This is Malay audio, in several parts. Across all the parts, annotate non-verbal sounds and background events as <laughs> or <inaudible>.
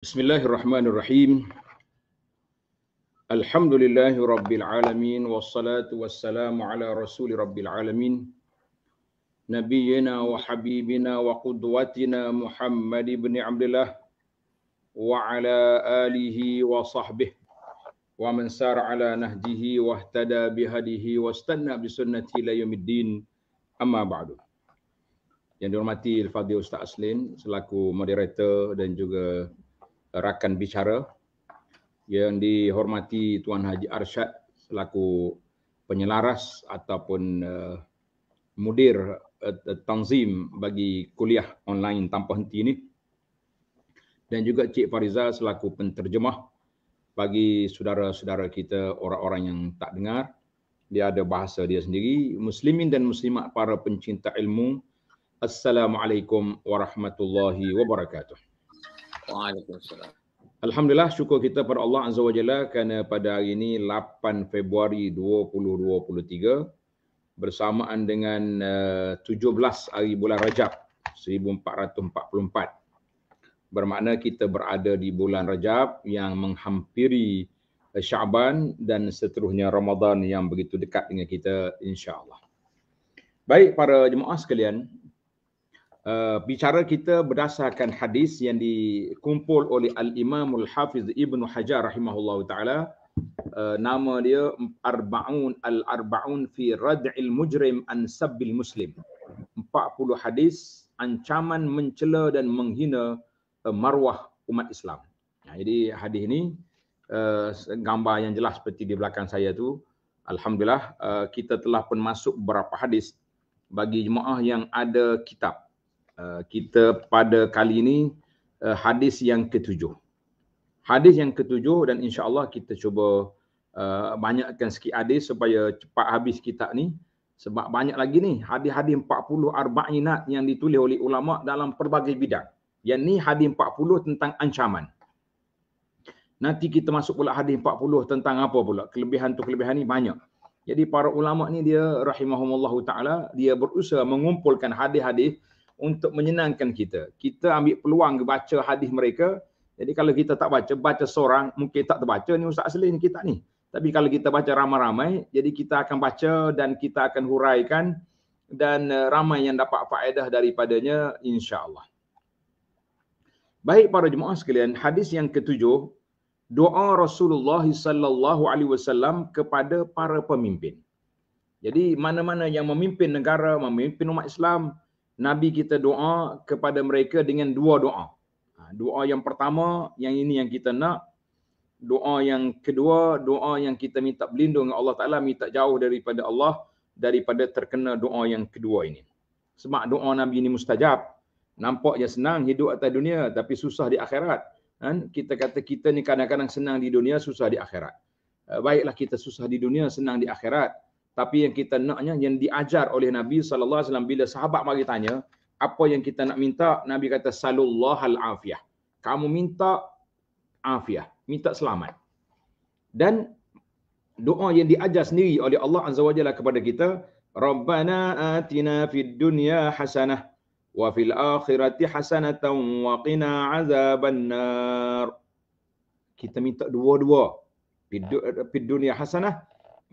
Bismillahirrahmanirrahim. Alhamdulillahi Rabbil Alamin. Wassalatu wassalamu ala Rasuli Rabbil Alamin. Nabiyina wa habibina wa qudwatina Muhammad ibn Abdullah. Wa ala alihi wa sahbihi. Wa man sar ala nahdihi wa ahtada bihadihi wa stanna bisunnati layumiddin. Amma ba'du. Yang dihormati Al-Fadhil Ustaz Aslin selaku moderator dan juga rakan bicara yang dihormati Tuan Haji Arsyad selaku penyelaras ataupun uh, mudir uh, tanzim bagi kuliah online tanpa henti ini dan juga Cik Fariza selaku penterjemah bagi saudara-saudara kita orang-orang yang tak dengar dia ada bahasa dia sendiri muslimin dan muslimat para pencinta ilmu assalamualaikum warahmatullahi wabarakatuh Waalaikumsalam. Alhamdulillah syukur kita pada Allah Azza wa Jalla kerana pada hari ini 8 Februari 2023 bersamaan dengan eh, uh, 17 hari bulan Rajab 1444. Bermakna kita berada di bulan Rajab yang menghampiri eh, Syaban dan seterusnya Ramadan yang begitu dekat dengan kita insya-Allah. Baik para jemaah sekalian, Eh, bicara kita berdasarkan hadis yang dikumpul oleh Al-Imam Al-Hafiz Ibn Hajar rahimahullah ta'ala. Uh, nama dia Arba'un Al-Arba'un fi Rad'il Mujrim An Sabbil Muslim. 40 hadis ancaman mencela dan menghina uh, eh, maruah umat Islam. Nah, jadi hadis ini uh, gambar yang jelas seperti di belakang saya tu. Alhamdulillah uh, kita telah pun masuk beberapa hadis bagi jemaah yang ada kitab Eh, kita pada kali ini uh, hadis yang ketujuh. Hadis yang ketujuh dan insya-Allah kita cuba uh, banyakkan sikit hadis supaya cepat habis kitab ni sebab banyak lagi ni hadis-hadis 40 arba'inat yang ditulis oleh ulama dalam pelbagai bidang. Yang ni hadis 40 tentang ancaman. Nanti kita masuk pula hadis 40 tentang apa pula? Kelebihan tu kelebihan ni banyak. Jadi para ulama ni dia rahimahumullah taala dia berusaha mengumpulkan hadis-hadis untuk menyenangkan kita. Kita ambil peluang ke baca hadis mereka. Jadi kalau kita tak baca, baca seorang mungkin tak terbaca ni Ustaz Aslin kita ni. Tapi kalau kita baca ramai-ramai, jadi kita akan baca dan kita akan huraikan dan eh, ramai yang dapat faedah daripadanya insya-Allah. Baik para jemaah sekalian, hadis yang ketujuh doa Rasulullah sallallahu alaihi wasallam kepada para pemimpin. Jadi mana-mana yang memimpin negara, memimpin umat Islam, Nabi kita doa kepada mereka dengan dua doa. Ha, doa yang pertama, yang ini yang kita nak. Doa yang kedua, doa yang kita minta berlindung Allah Ta'ala, minta jauh daripada Allah, daripada terkena doa yang kedua ini. Sebab doa Nabi ini mustajab. Nampak je senang hidup atas dunia, tapi susah di akhirat. Kan? Kita kata kita ni kadang-kadang senang di dunia, susah di akhirat. Eh, baiklah kita susah di dunia, senang di akhirat. Tapi yang kita naknya yang diajar oleh Nabi sallallahu alaihi wasallam bila sahabat mari tanya, apa yang kita nak minta? Nabi kata salullah al afiah. Kamu minta afiah, minta selamat. Dan doa yang diajar sendiri oleh Allah azza wajalla kepada kita, Rabbana atina fid dunya hasanah wa fil akhirati hasanatan wa qina azabannar. Kita minta dua-dua. Fid ya. dunia hasanah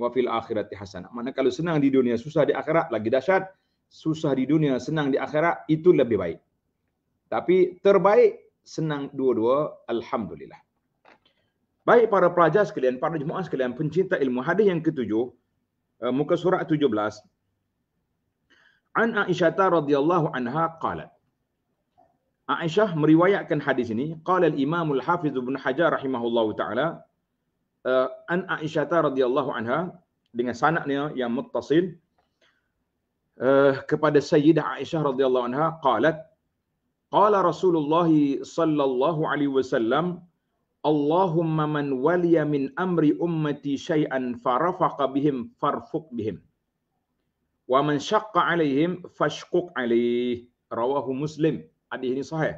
wa fil akhirati hasanah. Mana kalau senang di dunia susah di akhirat lagi dahsyat, susah di dunia senang di akhirat itu lebih baik. Tapi terbaik senang dua-dua alhamdulillah. Baik para pelajar sekalian, para jemaah sekalian, pencinta ilmu hadis yang ketujuh eh, muka surat 17 An Aisyah radhiyallahu anha qalat Aisyah meriwayatkan hadis ini qala al-imam al-hafiz ibn hajar rahimahullahu ta'ala uh, an Aisyah radhiyallahu anha dengan sanaknya yang muttasil uh, kepada Sayyidah Aisyah radhiyallahu anha qalat qala Rasulullah sallallahu alaihi wasallam Allahumma man waliya min amri ummati syai'an farafaqa bihim farfuq bihim wa man syaqqa alaihim fashquq alaih rawahu muslim hadis ini sahih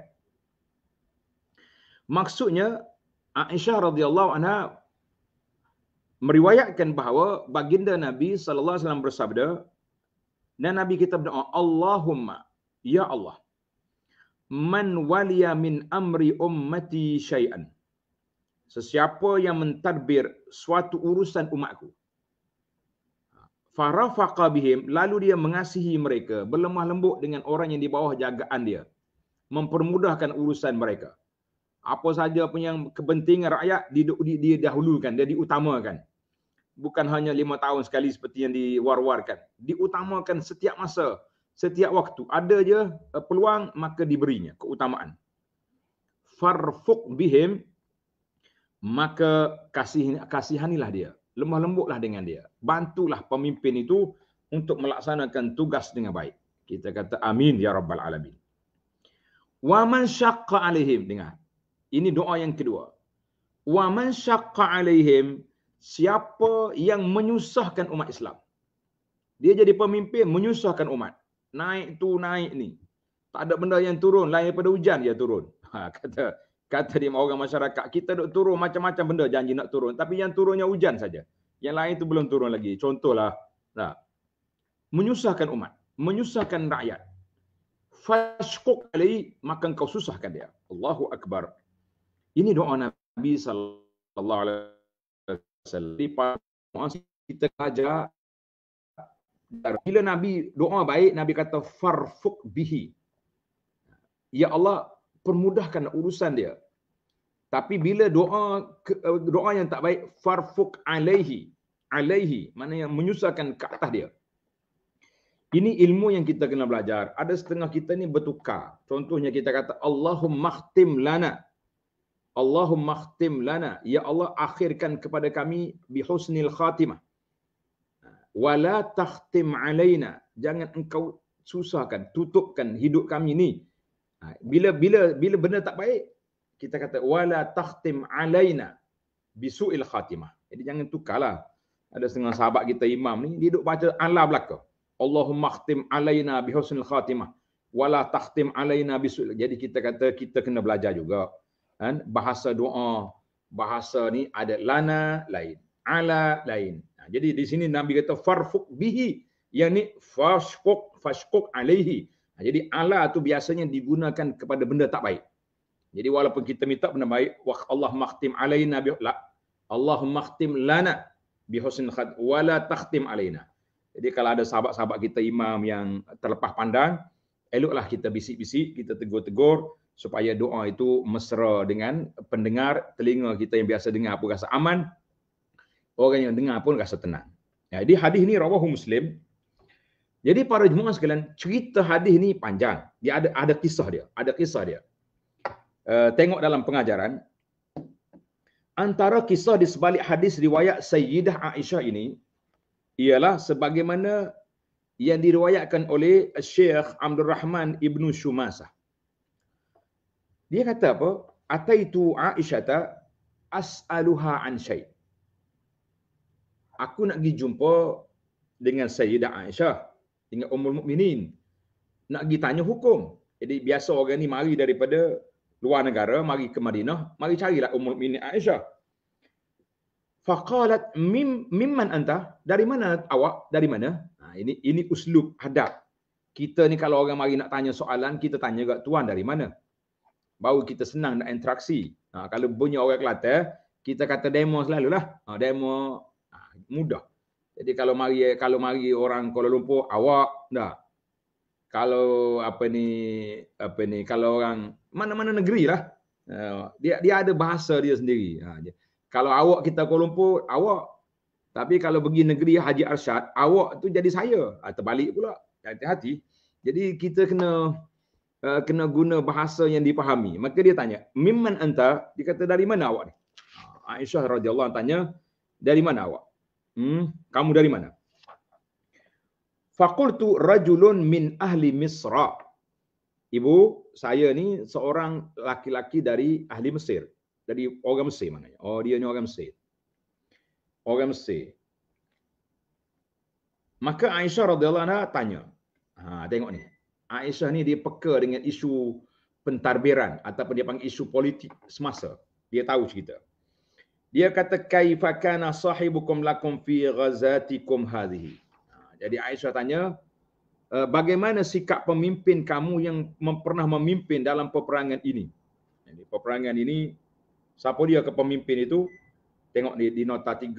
maksudnya Aisyah radhiyallahu anha meriwayatkan bahawa baginda Nabi sallallahu alaihi wasallam bersabda dan Nabi kita berdoa Allahumma ya Allah man waliya min amri ummati syai'an sesiapa yang mentadbir suatu urusan umatku farafaqa bihim lalu dia mengasihi mereka berlemah lembut dengan orang yang di bawah jagaan dia mempermudahkan urusan mereka apa saja pun yang kepentingan rakyat didahulukan dia diutamakan bukan hanya lima tahun sekali seperti yang diwar-warkan. Diutamakan setiap masa, setiap waktu. Ada je eh, peluang, maka diberinya keutamaan. Farfuk bihim, maka kasih, kasihanilah dia. Lemah lembutlah dengan dia. Bantulah pemimpin itu untuk melaksanakan tugas dengan baik. Kita kata amin ya rabbal alamin. Wa man syaqqa alaihim. Dengar. Ini doa yang kedua. Wa man syaqqa alaihim siapa yang menyusahkan umat Islam. Dia jadi pemimpin menyusahkan umat. Naik tu naik ni. Tak ada benda yang turun lain daripada hujan dia turun. <laughs> Ha, kata kata dia orang masyarakat kita duk turun macam-macam benda janji nak turun tapi yang turunnya hujan saja. Yang lain tu belum turun lagi. Contohlah. Nah. Ha. Menyusahkan umat, menyusahkan rakyat. Fashquq alai maka kau susahkan dia. Allahu akbar. Ini doa Nabi saw. Wasallam. Jadi doa kita ajar bila Nabi doa baik Nabi kata farfuk bihi. Ya Allah permudahkan urusan dia. Tapi bila doa doa yang tak baik farfuk alaihi alaihi mana yang menyusahkan ke atas dia. Ini ilmu yang kita kena belajar. Ada setengah kita ni bertukar. Contohnya kita kata Allahumma khtim lana Allahumma khtim lana ya Allah akhirkan kepada kami bi husnil khatimah wa la takhtim alaina jangan engkau susahkan tutupkan hidup kami ni ha, bila bila bila benda tak baik kita kata wala takhtim alaina bisu'il khatimah jadi jangan tukarlah ada setengah sahabat kita imam ni dia duk baca ala belaka Allahumma khtim alaina bihusnil khatimah wala takhtim alaina bisu'il jadi kita kata kita kena belajar juga kan? bahasa doa bahasa ni ada lana lain ala lain jadi di sini nabi kata farfuk bihi yang ni fashkuk fashkuk alaihi jadi ala tu biasanya digunakan kepada benda tak baik jadi walaupun kita minta benda baik wa Allah makhtim alaina bi la Allah makhtim lana bi husn khat wala takhtim alaina jadi kalau ada sahabat-sahabat kita imam yang terlepas pandang eloklah kita bisik-bisik kita tegur-tegur supaya doa itu mesra dengan pendengar telinga kita yang biasa dengar pun rasa aman orang yang dengar pun rasa tenang jadi ya, hadis ni rawahu muslim jadi para jemaah sekalian cerita hadis ni panjang dia ada ada kisah dia ada kisah dia eh, tengok dalam pengajaran antara kisah di sebalik hadis riwayat sayyidah aisyah ini ialah sebagaimana yang diriwayatkan oleh Syekh Abdul Rahman Ibnu Shumasah. Dia kata apa? Ataitu Aisyata as'aluha an syait. Aku nak pergi jumpa dengan Sayyidah Aisyah. Dengan Ummul Mukminin Nak pergi tanya hukum. Jadi biasa orang ni mari daripada luar negara, mari ke Madinah, mari carilah Ummul Mukminin Aisyah. Faqalat mim mimman anta? Dari mana awak? Dari mana? Ha, ini ini uslub adab. Kita ni kalau orang mari nak tanya soalan, kita tanya kat tuan dari mana? baru kita senang nak interaksi. Ha, kalau bunyi orang Kelantan, eh, kita kata demo selalu lah. Ha, demo ha, mudah. Jadi kalau mari kalau mari orang Kuala Lumpur awak dah. Kalau apa ni apa ni kalau orang mana-mana negeri lah. Ha, dia dia ada bahasa dia sendiri. Ha, dia. Kalau awak kita Kuala Lumpur awak tapi kalau pergi negeri Haji Arsyad awak tu jadi saya. Ha, terbalik pula. Hati-hati. Jadi kita kena Eh, kena guna bahasa yang dipahami. Maka dia tanya, "Mimman anta?" Dia kata, "Dari mana awak ni?" Aisyah radhiyallahu anha tanya, "Dari mana awak?" Hmm, kamu dari mana? Fakultu rajulun min ahli Misra. Ibu, saya ni seorang laki-laki dari ahli Mesir. Dari orang Mesir mana? Oh, dia ni orang Mesir. Orang Mesir. Maka Aisyah radhiyallahu anha tanya. Ha, tengok ni. Aisyah ni dia peka dengan isu pentadbiran ataupun dia panggil isu politik semasa. Dia tahu cerita. Dia kata kaifa kana sahibukum lakum fi ghazatikum hadhihi. Ha, jadi Aisyah tanya e, bagaimana sikap pemimpin kamu yang pernah memimpin dalam peperangan ini? Jadi peperangan ini siapa dia ke pemimpin itu? Tengok di, di nota 38,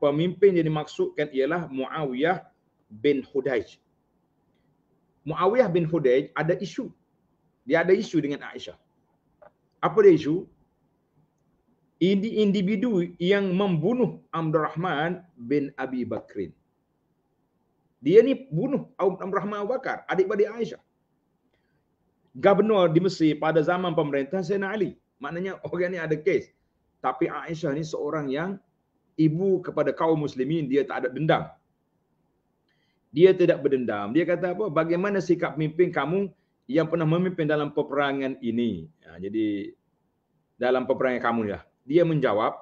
pemimpin yang dimaksudkan ialah Muawiyah bin Hudayj. Muawiyah bin Hudayj ada isu. Dia ada isu dengan Aisyah. Apa dia isu? Ini individu yang membunuh Abdul Rahman bin Abi Bakr. Dia ni bunuh Abdul Rahman Abu Bakar, adik-adik Aisyah. Gubernur di Mesir pada zaman pemerintahan Sayyidina Ali. Maknanya orang ni ada kes. Tapi Aisyah ni seorang yang ibu kepada kaum muslimin, dia tak ada dendam. Dia tidak berdendam. Dia kata apa? Bagaimana sikap pemimpin kamu yang pernah memimpin dalam peperangan ini? Ya, jadi dalam peperangan kamu ya. Dia menjawab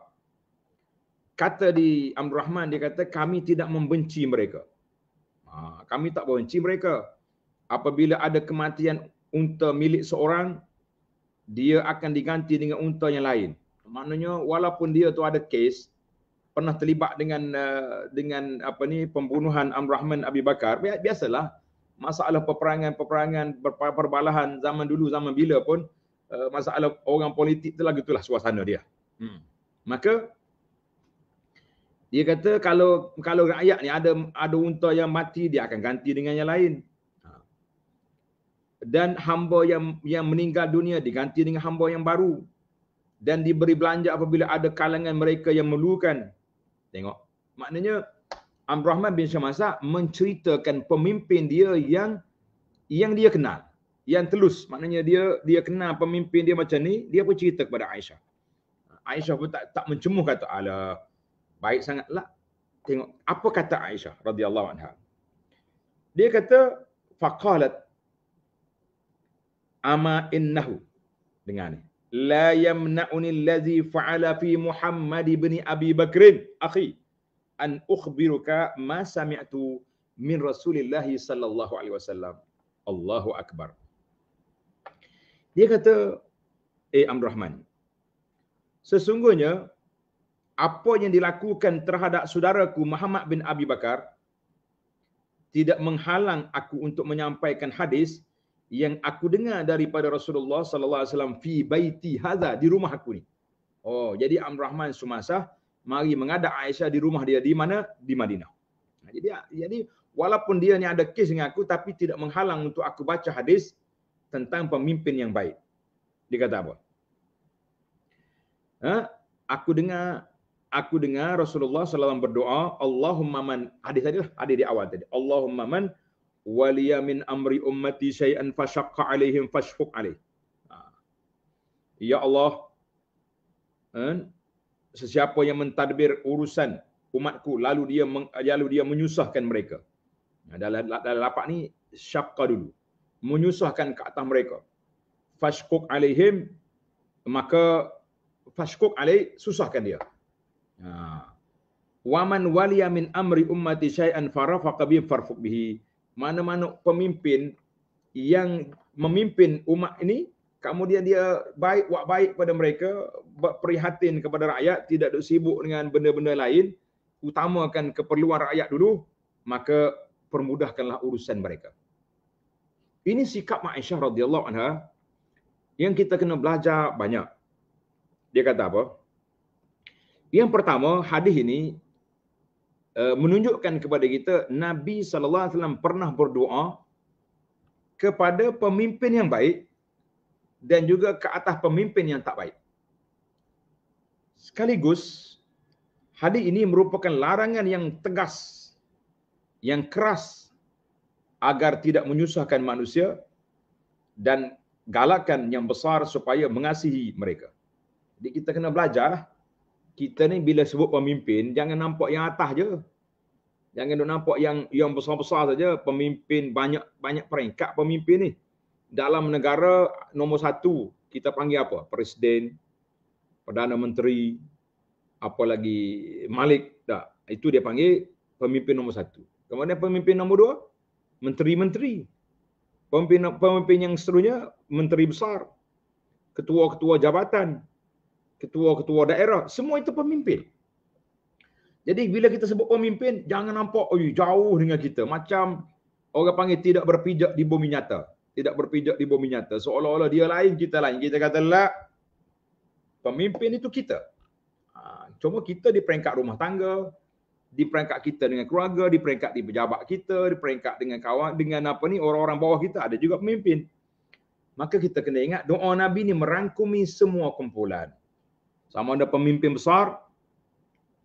kata di Amrul Rahman dia kata kami tidak membenci mereka. Ha, kami tak membenci mereka. Apabila ada kematian unta milik seorang dia akan diganti dengan unta yang lain. Maknanya walaupun dia tu ada case pernah terlibat dengan eh, dengan apa ni pembunuhan Amr Rahman Abi Bakar biasalah masalah peperangan-peperangan perbalahan zaman dulu zaman bila pun eh, masalah orang politik itulah gitulah suasana dia hmm. maka dia kata kalau kalau rakyat ni ada ada unta yang mati dia akan ganti dengan yang lain ha. dan hamba yang yang meninggal dunia diganti dengan hamba yang baru dan diberi belanja apabila ada kalangan mereka yang memerlukan Tengok. Maknanya Amr Rahman bin Syamasa menceritakan pemimpin dia yang yang dia kenal. Yang telus. Maknanya dia dia kenal pemimpin dia macam ni. Dia pun cerita kepada Aisyah. Aisyah pun tak, tak mencemuh kata Allah. Baik sangatlah. Tengok. Apa kata Aisyah radhiyallahu anha. Dia kata. Faqalat. Ama innahu. Dengar ni. لا يمنعني الذي فعل في محمد بن أبي بكر أخي أن أخبرك ما سمعت من رسول الله صلى الله عليه وسلم الله أكبر Dia kata, eh Amr Rahman, sesungguhnya apa yang dilakukan terhadap saudaraku Muhammad bin Abi Bakar tidak menghalang aku untuk menyampaikan hadis yang aku dengar daripada Rasulullah sallallahu alaihi wasallam fi baiti hadza di rumah aku ni. Oh, jadi Amr Rahman Sumasah mari mengada Aisyah di rumah dia di mana? Di Madinah. Jadi jadi walaupun dia ni ada kes dengan aku tapi tidak menghalang untuk aku baca hadis tentang pemimpin yang baik. Dia kata apa? Ha? Aku dengar aku dengar Rasulullah sallallahu alaihi wasallam berdoa, Allahumma man hadis tadi lah, hadis di awal tadi. Allahumma man waliya min amri ummati syai'an fashaqqa alaihim fashfuq alaih. Ha. Ya Allah, eh, sesiapa yang mentadbir urusan umatku lalu dia lalu dia menyusahkan mereka. Dalam ha, dalam lapak ni syaqqa dulu. Menyusahkan ke atas mereka. Fashkuk alaihim maka fashkuk alaih susahkan dia. Ha. Waman waliya min amri ummati syai'an farafaq bihi farfuq bihi mana-mana pemimpin yang memimpin umat ini kemudian dia baik buat baik pada mereka berprihatin kepada rakyat tidak duk sibuk dengan benda-benda lain utamakan keperluan rakyat dulu maka permudahkanlah urusan mereka ini sikap Mak Aisyah radhiyallahu anha yang kita kena belajar banyak dia kata apa yang pertama hadis ini Eh, menunjukkan kepada kita Nabi sallallahu alaihi wasallam pernah berdoa kepada pemimpin yang baik dan juga ke atas pemimpin yang tak baik. Sekaligus hadis ini merupakan larangan yang tegas yang keras agar tidak menyusahkan manusia dan galakan yang besar supaya mengasihi mereka. Jadi kita kena belajarlah kita ni bila sebut pemimpin jangan nampak yang atas je. Jangan duk nampak yang yang besar-besar saja pemimpin banyak banyak peringkat pemimpin ni. Dalam negara nombor satu kita panggil apa? Presiden, Perdana Menteri, apa lagi Malik tak? Itu dia panggil pemimpin nombor satu. Kemudian pemimpin nombor dua, menteri-menteri. Pemimpin, pemimpin yang seterusnya, menteri besar. Ketua-ketua jabatan, ketua-ketua daerah, semua itu pemimpin. Jadi bila kita sebut pemimpin, jangan nampak oh, jauh dengan kita. Macam orang panggil tidak berpijak di bumi nyata. Tidak berpijak di bumi nyata. Seolah-olah dia lain, kita lain. Kita kata lah, pemimpin itu kita. Ha, cuma kita di peringkat rumah tangga, di peringkat kita dengan keluarga, di peringkat di pejabat kita, di peringkat dengan kawan, dengan apa ni orang-orang bawah kita ada juga pemimpin. Maka kita kena ingat doa Nabi ni merangkumi semua kumpulan sama ada pemimpin besar,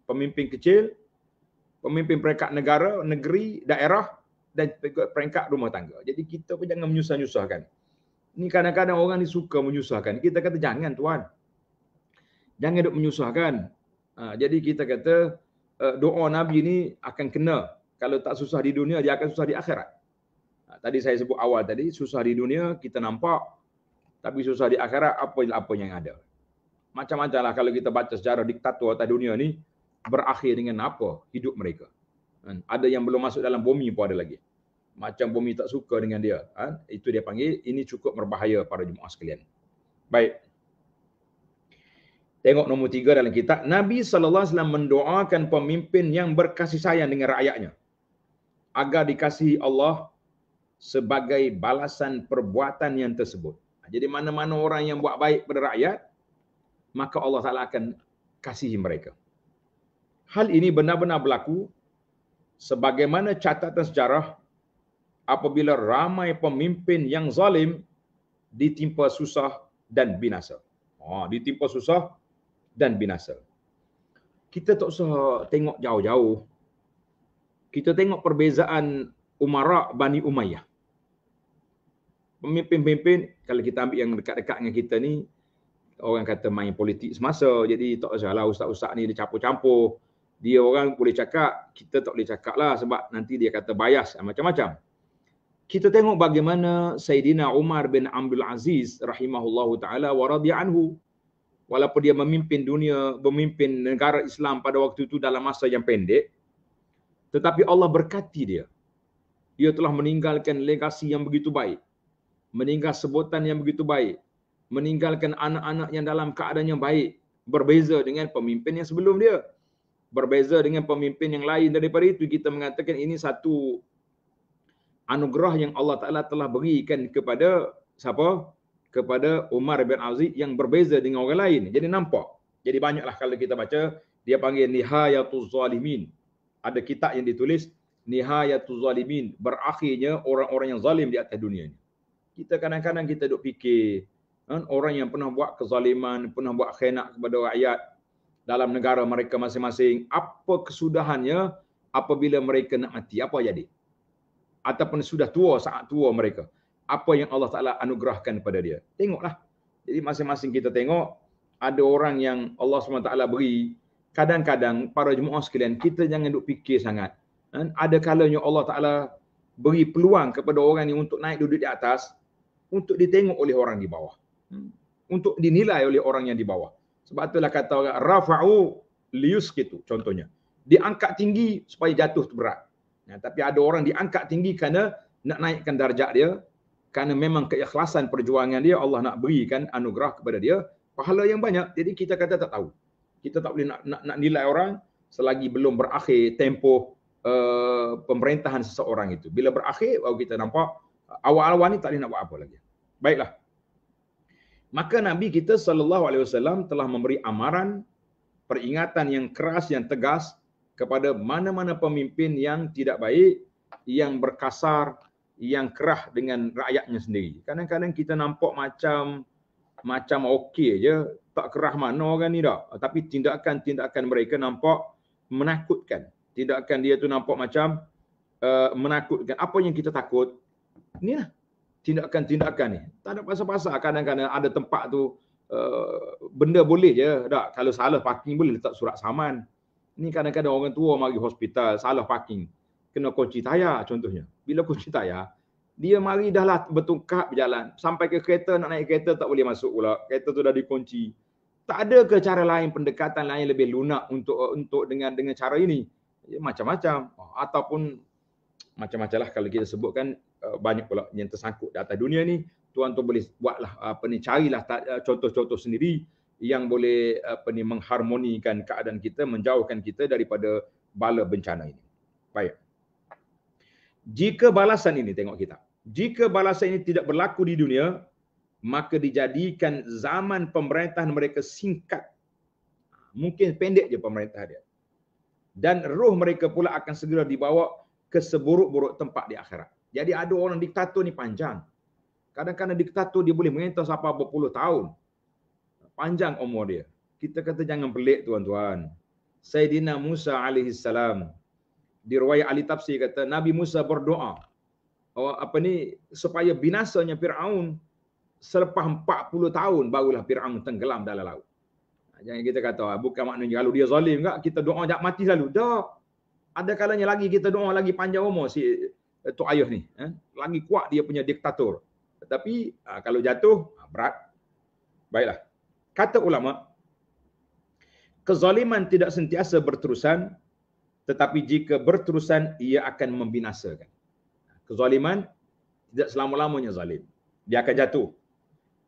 pemimpin kecil, pemimpin peringkat negara, negeri, daerah dan peringkat rumah tangga. Jadi kita pun jangan menyusah-nyusahkan. Ini kadang-kadang orang ni suka menyusahkan. Kita kata jangan tuan. Jangan duk menyusahkan. Ha, jadi kita kata e, doa Nabi ni akan kena. Kalau tak susah di dunia, dia akan susah di akhirat. Ha, tadi saya sebut awal tadi, susah di dunia kita nampak. Tapi susah di akhirat, apa, apa yang ada macam-macam lah kalau kita baca sejarah diktator atas dunia ni berakhir dengan apa hidup mereka. Kan? Ada yang belum masuk dalam bumi pun ada lagi. Macam bumi tak suka dengan dia. Kan? Itu dia panggil, ini cukup berbahaya para jemaah sekalian. Baik. Tengok nombor tiga dalam kitab. Nabi SAW mendoakan pemimpin yang berkasih sayang dengan rakyatnya. Agar dikasihi Allah sebagai balasan perbuatan yang tersebut. Jadi mana-mana orang yang buat baik pada rakyat, maka Allah Taala akan kasihi mereka. Hal ini benar-benar berlaku sebagaimana catatan sejarah apabila ramai pemimpin yang zalim ditimpa susah dan binasa. Oh, ditimpa susah dan binasa. Kita tak usah tengok jauh-jauh. Kita tengok perbezaan Umara Bani Umayyah. Pemimpin-pemimpin, kalau kita ambil yang dekat-dekat dengan kita ni, orang kata main politik semasa jadi tak usahlah ustaz-ustaz ni dia campur-campur dia orang boleh cakap kita tak boleh cakap lah sebab nanti dia kata bias ah, macam-macam kita tengok bagaimana Sayyidina Umar bin Abdul Aziz rahimahullahu ta'ala wa radhi'anhu walaupun dia memimpin dunia, memimpin negara Islam pada waktu itu dalam masa yang pendek tetapi Allah berkati dia dia telah meninggalkan legasi yang begitu baik meninggal sebutan yang begitu baik meninggalkan anak-anak yang dalam keadaan yang baik berbeza dengan pemimpin yang sebelum dia berbeza dengan pemimpin yang lain daripada itu kita mengatakan ini satu anugerah yang Allah Taala telah berikan kepada siapa kepada Umar bin Aziz yang berbeza dengan orang lain jadi nampak jadi banyaklah kalau kita baca dia panggil nihayatuz zalimin ada kitab yang ditulis nihayatuz zalimin berakhirnya orang-orang yang zalim di atas dunia ini kita kadang-kadang kita duk fikir Ha? orang yang pernah buat kezaliman, pernah buat khianat kepada rakyat dalam negara mereka masing-masing, apa kesudahannya apabila mereka nak mati? Apa jadi? Ataupun sudah tua, saat tua mereka. Apa yang Allah Ta'ala anugerahkan kepada dia? Tengoklah. Jadi masing-masing kita tengok, ada orang yang Allah SWT beri, kadang-kadang para jemaah sekalian, kita jangan duduk fikir sangat. Kan? Ada kalanya Allah Ta'ala beri peluang kepada orang ini untuk naik duduk di atas, untuk ditengok oleh orang di bawah untuk dinilai oleh orang yang di bawah. Sebab itulah kata orang rafa'u lius gitu contohnya. Diangkat tinggi supaya jatuh tu berat. Ya, tapi ada orang diangkat tinggi kerana nak naikkan darjah dia kerana memang keikhlasan perjuangan dia Allah nak berikan anugerah kepada dia pahala yang banyak. Jadi kita kata tak tahu. Kita tak boleh nak nak, nak nilai orang selagi belum berakhir tempoh uh, pemerintahan seseorang itu. Bila berakhir baru kita nampak awal-awal ni tak boleh nak buat apa lagi. Baiklah maka Nabi kita sallallahu alaihi wasallam telah memberi amaran peringatan yang keras yang tegas kepada mana-mana pemimpin yang tidak baik yang berkasar yang kerah dengan rakyatnya sendiri. Kadang-kadang kita nampak macam macam okey je, tak kerah mana orang ni dah. Tapi tindakan-tindakan mereka nampak menakutkan. Tindakan dia tu nampak macam uh, menakutkan. Apa yang kita takut? Inilah tindakan-tindakan ni. Tak ada pasal-pasal kadang-kadang ada tempat tu uh, benda boleh je. Tak, kalau salah parking boleh letak surat saman. Ni kadang-kadang orang tua mari hospital salah parking. Kena kunci tayar contohnya. Bila kunci tayar, dia mari dah lah bertungkap berjalan. Sampai ke kereta nak naik kereta tak boleh masuk pula. Kereta tu dah dikunci. Tak ada ke cara lain pendekatan lain lebih lunak untuk eh, untuk dengan dengan cara ini. Ya, macam-macam. Ah, ataupun macam-macam lah kalau kita sebutkan Eh, banyak pula yang tersangkut di atas dunia ni tuan-tuan boleh buatlah apa ni carilah eh, contoh-contoh sendiri yang boleh apa ni mengharmonikan keadaan kita menjauhkan kita daripada bala bencana ini. Baik. Jika balasan ini tengok kita. Jika balasan ini tidak berlaku di dunia maka dijadikan zaman pemerintahan mereka singkat. Mungkin pendek je pemerintah dia. Dan roh mereka pula akan segera dibawa ke seburuk-buruk tempat di akhirat. Jadi ada orang diktator ni panjang. Kadang-kadang diktator dia boleh mengintas apa berpuluh tahun. Panjang umur dia. Kita kata jangan pelik tuan-tuan. Sayyidina Musa alaihi salam di riwayat Ali Tafsir kata Nabi Musa berdoa oh, apa ni supaya binasanya Firaun selepas 40 tahun barulah Firaun tenggelam dalam laut. Ha, jangan kita kata ah, bukan maknanya kalau dia zalim enggak kita doa jatuh mati lalu. Dah. Ada kalanya lagi kita doa lagi panjang umur si Eh, Tok Ayah ni. Eh. lagi kuat dia punya diktator. Tetapi ah, kalau jatuh, ah, berat. Baiklah. Kata ulama, kezaliman tidak sentiasa berterusan, tetapi jika berterusan, ia akan membinasakan. Kezaliman tidak selama-lamanya zalim. Dia akan jatuh.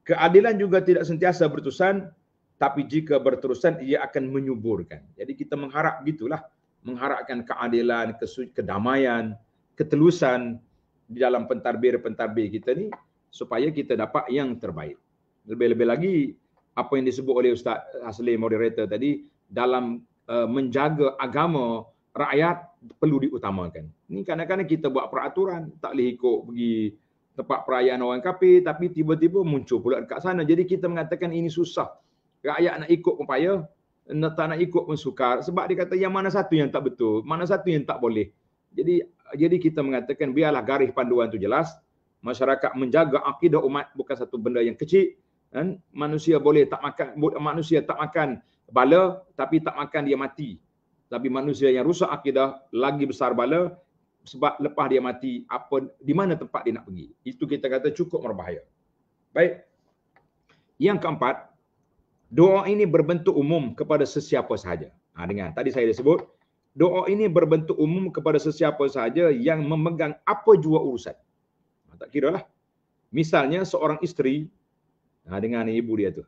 Keadilan juga tidak sentiasa berterusan, tapi jika berterusan, ia akan menyuburkan. Jadi kita mengharap gitulah mengharapkan keadilan, kesu- kedamaian, ketelusan di dalam pentadbir-pentadbir kita ni supaya kita dapat yang terbaik. Lebih-lebih lagi apa yang disebut oleh Ustaz Hasli moderator tadi dalam uh, menjaga agama rakyat perlu diutamakan. Ini kadang-kadang kita buat peraturan tak boleh ikut pergi tempat perayaan orang kafir tapi tiba-tiba muncul pula dekat sana. Jadi kita mengatakan ini susah. Rakyat nak ikut pun payah, tak nak ikut pun sukar sebab dia kata yang mana satu yang tak betul, mana satu yang tak boleh. Jadi jadi kita mengatakan biarlah garis panduan itu jelas. Masyarakat menjaga akidah umat bukan satu benda yang kecil. Kan? Manusia boleh tak makan, manusia tak makan bala tapi tak makan dia mati. Tapi manusia yang rusak akidah lagi besar bala sebab lepas dia mati apa di mana tempat dia nak pergi. Itu kita kata cukup berbahaya. Baik. Yang keempat, doa ini berbentuk umum kepada sesiapa sahaja. Ha, dengan tadi saya dah sebut doa ini berbentuk umum kepada sesiapa sahaja yang memegang apa jua urusan. Ha, tak kira lah. Misalnya seorang isteri, ha, dengan ibu dia tu.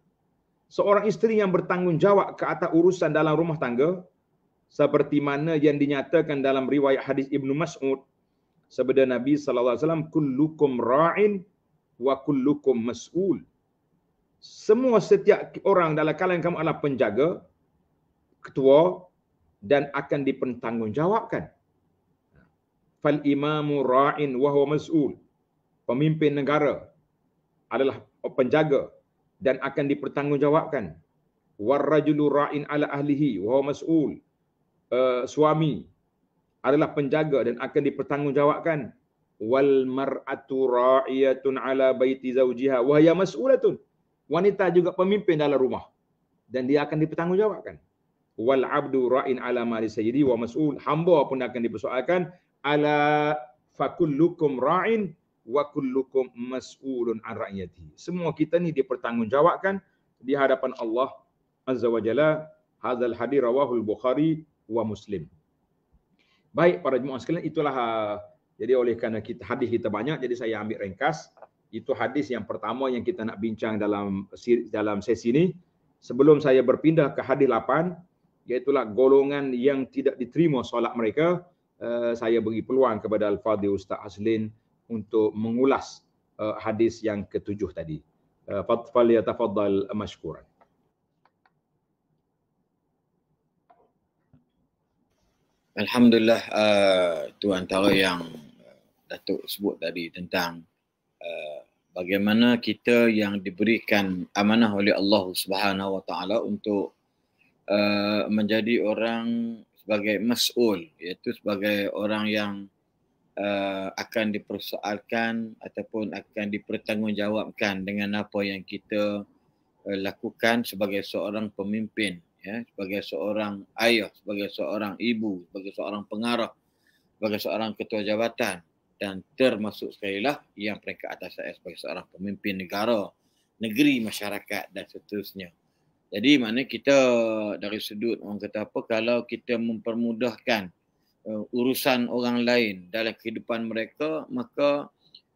Seorang isteri yang bertanggungjawab ke atas urusan dalam rumah tangga, seperti mana yang dinyatakan dalam riwayat hadis Ibn Mas'ud, sabda Nabi SAW, Kullukum ra'in wa kullukum mas'ul. Semua setiap orang dalam kalangan kamu adalah penjaga, ketua, dan akan dipertanggungjawabkan. Fal imamu ra'in wa huwa mas'ul. Pemimpin negara adalah penjaga dan akan dipertanggungjawabkan. War rajulu ra'in ala ahlihi wa huwa mas'ul. Uh, suami adalah penjaga dan akan dipertanggungjawabkan. Wal mar'atu ra'iyatun ala baiti zawjiha wa hiya mas'ulatun. Wanita juga pemimpin dalam rumah dan dia akan dipertanggungjawabkan wal abdu ra'in ala mali sayyidi wa mas'ul hamba pun akan dipersoalkan ala fakullukum ra'in wa kullukum mas'ulun an ra'iyati semua kita ni dipertanggungjawabkan di hadapan Allah azza wa jalla hadzal hadis rawahul bukhari wa muslim baik para jemaah sekalian itulah ha, jadi oleh kerana kita hadis kita banyak jadi saya ambil ringkas itu hadis yang pertama yang kita nak bincang dalam dalam sesi ini sebelum saya berpindah ke hadis 8 iaitu golongan yang tidak diterima solat mereka uh, saya beri peluang kepada al-fadhil ustaz Azlin untuk mengulas uh, hadis yang ketujuh tadi eh, fatfal ya tafaddal mashkuran alhamdulillah uh, tu antara yang Datuk sebut tadi tentang uh, bagaimana kita yang diberikan amanah oleh Allah Subhanahu Wa Taala untuk Eh, menjadi orang sebagai mas'ul iaitu sebagai orang yang uh, akan dipersoalkan ataupun akan dipertanggungjawabkan dengan apa yang kita uh, lakukan sebagai seorang pemimpin ya sebagai seorang ayah sebagai seorang ibu sebagai seorang pengarah sebagai seorang ketua jabatan dan termasuk sekali lah yang peringkat atas saya sebagai seorang pemimpin negara negeri masyarakat dan seterusnya jadi mana kita dari sudut orang kata apa kalau kita mempermudahkan uh, urusan orang lain dalam kehidupan mereka maka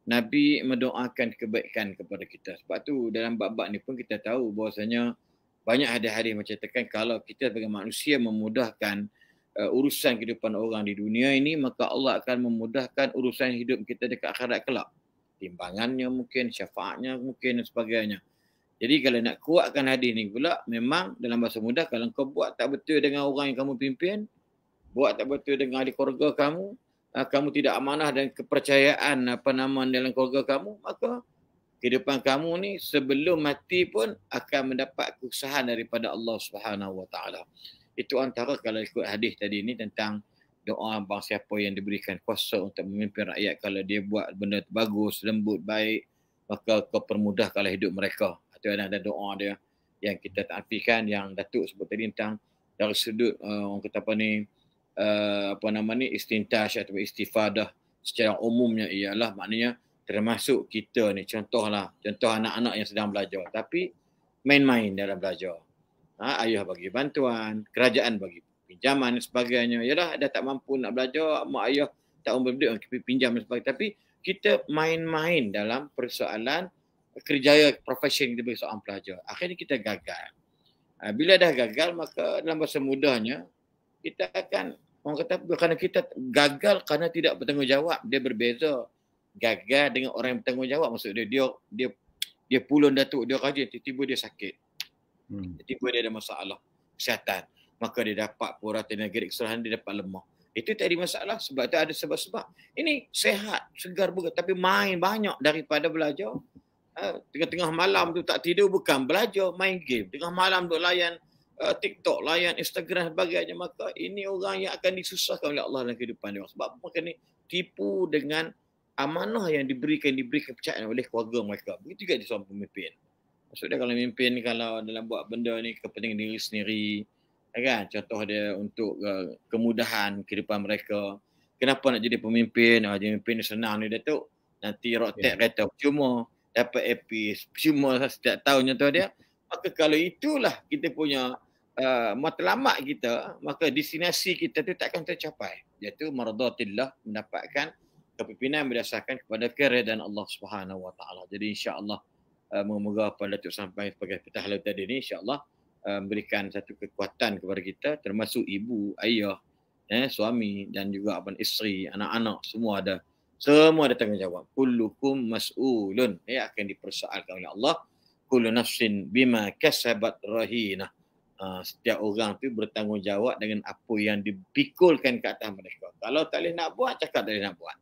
Nabi mendoakan kebaikan kepada kita. Sebab tu dalam bab-bab ni pun kita tahu bahasanya banyak hadis-hadis menceritakan kalau kita sebagai manusia memudahkan uh, urusan kehidupan orang di dunia ini maka Allah akan memudahkan urusan hidup kita dekat akhirat kelak. Timbangannya mungkin, syafaatnya mungkin dan sebagainya. Jadi kalau nak kuatkan hadis ni pula, memang dalam bahasa mudah kalau kau buat tak betul dengan orang yang kamu pimpin, buat tak betul dengan ahli keluarga kamu, uh, kamu tidak amanah dan kepercayaan apa nama dalam keluarga kamu, maka kehidupan kamu ni sebelum mati pun akan mendapat kesusahan daripada Allah Subhanahu Wa Taala. Itu antara kalau ikut hadis tadi ni tentang doa bang siapa yang diberikan kuasa untuk memimpin rakyat kalau dia buat benda bagus, lembut, baik maka kau permudahkanlah hidup mereka itu ada doa dia yang kita takfikan yang Datuk sebut tadi tentang dari sudut uh, orang kata apa ni uh, apa nama ni istintas atau istifadah secara umumnya ialah maknanya termasuk kita ni contohlah contoh anak-anak yang sedang belajar tapi main-main dalam belajar ha, ayah bagi bantuan kerajaan bagi pinjaman dan sebagainya ialah ada tak mampu nak belajar mak ayah tak mampu nak pinjam dan sebagainya tapi kita main-main dalam persoalan kerjaya profession kita bagi seorang pelajar. Akhirnya kita gagal. Ha, bila dah gagal, maka dalam masa mudahnya, kita akan, orang kata, kerana kita gagal kerana tidak bertanggungjawab. Dia berbeza gagal dengan orang yang bertanggungjawab. Maksud dia, dia, dia, dia pulun datuk, dia kaji. tiba-tiba dia sakit. Hmm. Tiba dia ada masalah kesihatan. Maka dia dapat pura tenaga keseluruhan, dia dapat lemah. Itu tak masalah sebab itu ada sebab-sebab. Ini sehat, segar bukan. Tapi main banyak daripada belajar. Ha, tengah-tengah malam tu tak tidur bukan belajar main game tengah malam tu layan uh, TikTok layan Instagram sebagainya maka ini orang yang akan disusahkan oleh Allah dalam kehidupan dia sebab mereka ni tipu dengan amanah yang diberikan diberikan percayaan oleh keluarga mereka begitu juga di seorang pemimpin maksudnya kalau pemimpin kalau dalam buat benda ni kepentingan diri sendiri ya kan contoh dia untuk uh, kemudahan kehidupan mereka kenapa nak jadi pemimpin ah, jadi pemimpin senang ni datuk nanti rotek yeah. kereta percuma dapat epis cuma setiap tahunnya tu dia maka kalau itulah kita punya uh, matlamat kita maka destinasi kita tu takkan tercapai iaitu mardatillah mendapatkan kepimpinan berdasarkan kepada keredaan Allah Subhanahu wa taala jadi insyaallah uh, moga-moga apa yang Datuk sampai sebagai petah halau tadi ni insya Allah uh, memberikan satu kekuatan kepada kita termasuk ibu ayah eh, suami dan juga abang isteri anak-anak semua ada semua ada tanggungjawab. Kullukum mas'ulun. Ya, akan dipersoalkan oleh Allah. Kullu nafsin bima kasabat rahina. Uh, setiap orang tu bertanggungjawab dengan apa yang dipikulkan ke atas mereka. Kalau tak boleh nak buat, cakap tak boleh nak buat.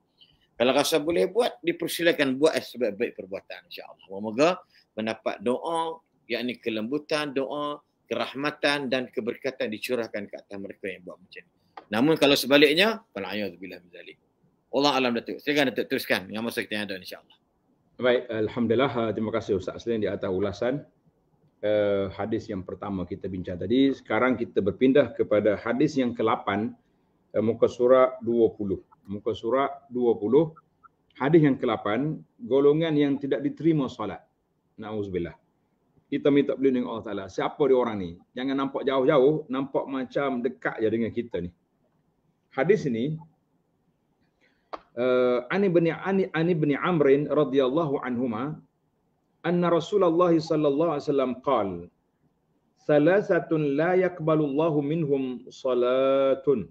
Kalau rasa boleh buat, dipersilakan buat sebaik-baik perbuatan. InsyaAllah. Moga-moga mendapat doa, yakni kelembutan doa, kerahmatan dan keberkatan dicurahkan ke atas mereka yang buat macam ni. Namun kalau sebaliknya, Walayyadzubillah bin Zalim. Allah alam Datuk. Silakan Datuk teruskan yang masa kita ada insya-Allah. Baik, alhamdulillah ha, terima kasih Ustaz Aslin di atas ulasan uh, hadis yang pertama kita bincang tadi. Sekarang kita berpindah kepada hadis yang ke-8 uh, eh, muka surat 20. Muka surat 20 hadis yang ke-8 golongan yang tidak diterima solat. Nauzubillah. Kita minta perlindungan Allah Ta'ala. Siapa dia orang ni? Jangan nampak jauh-jauh. Nampak macam dekat je dengan kita ni. Hadis ni, Eh, Ani bni Ani, Ani bni Amrin radhiyallahu anhuma anna Rasulullah sallallahu alaihi wasallam qal Salasatun la yakbalullahu minhum salatun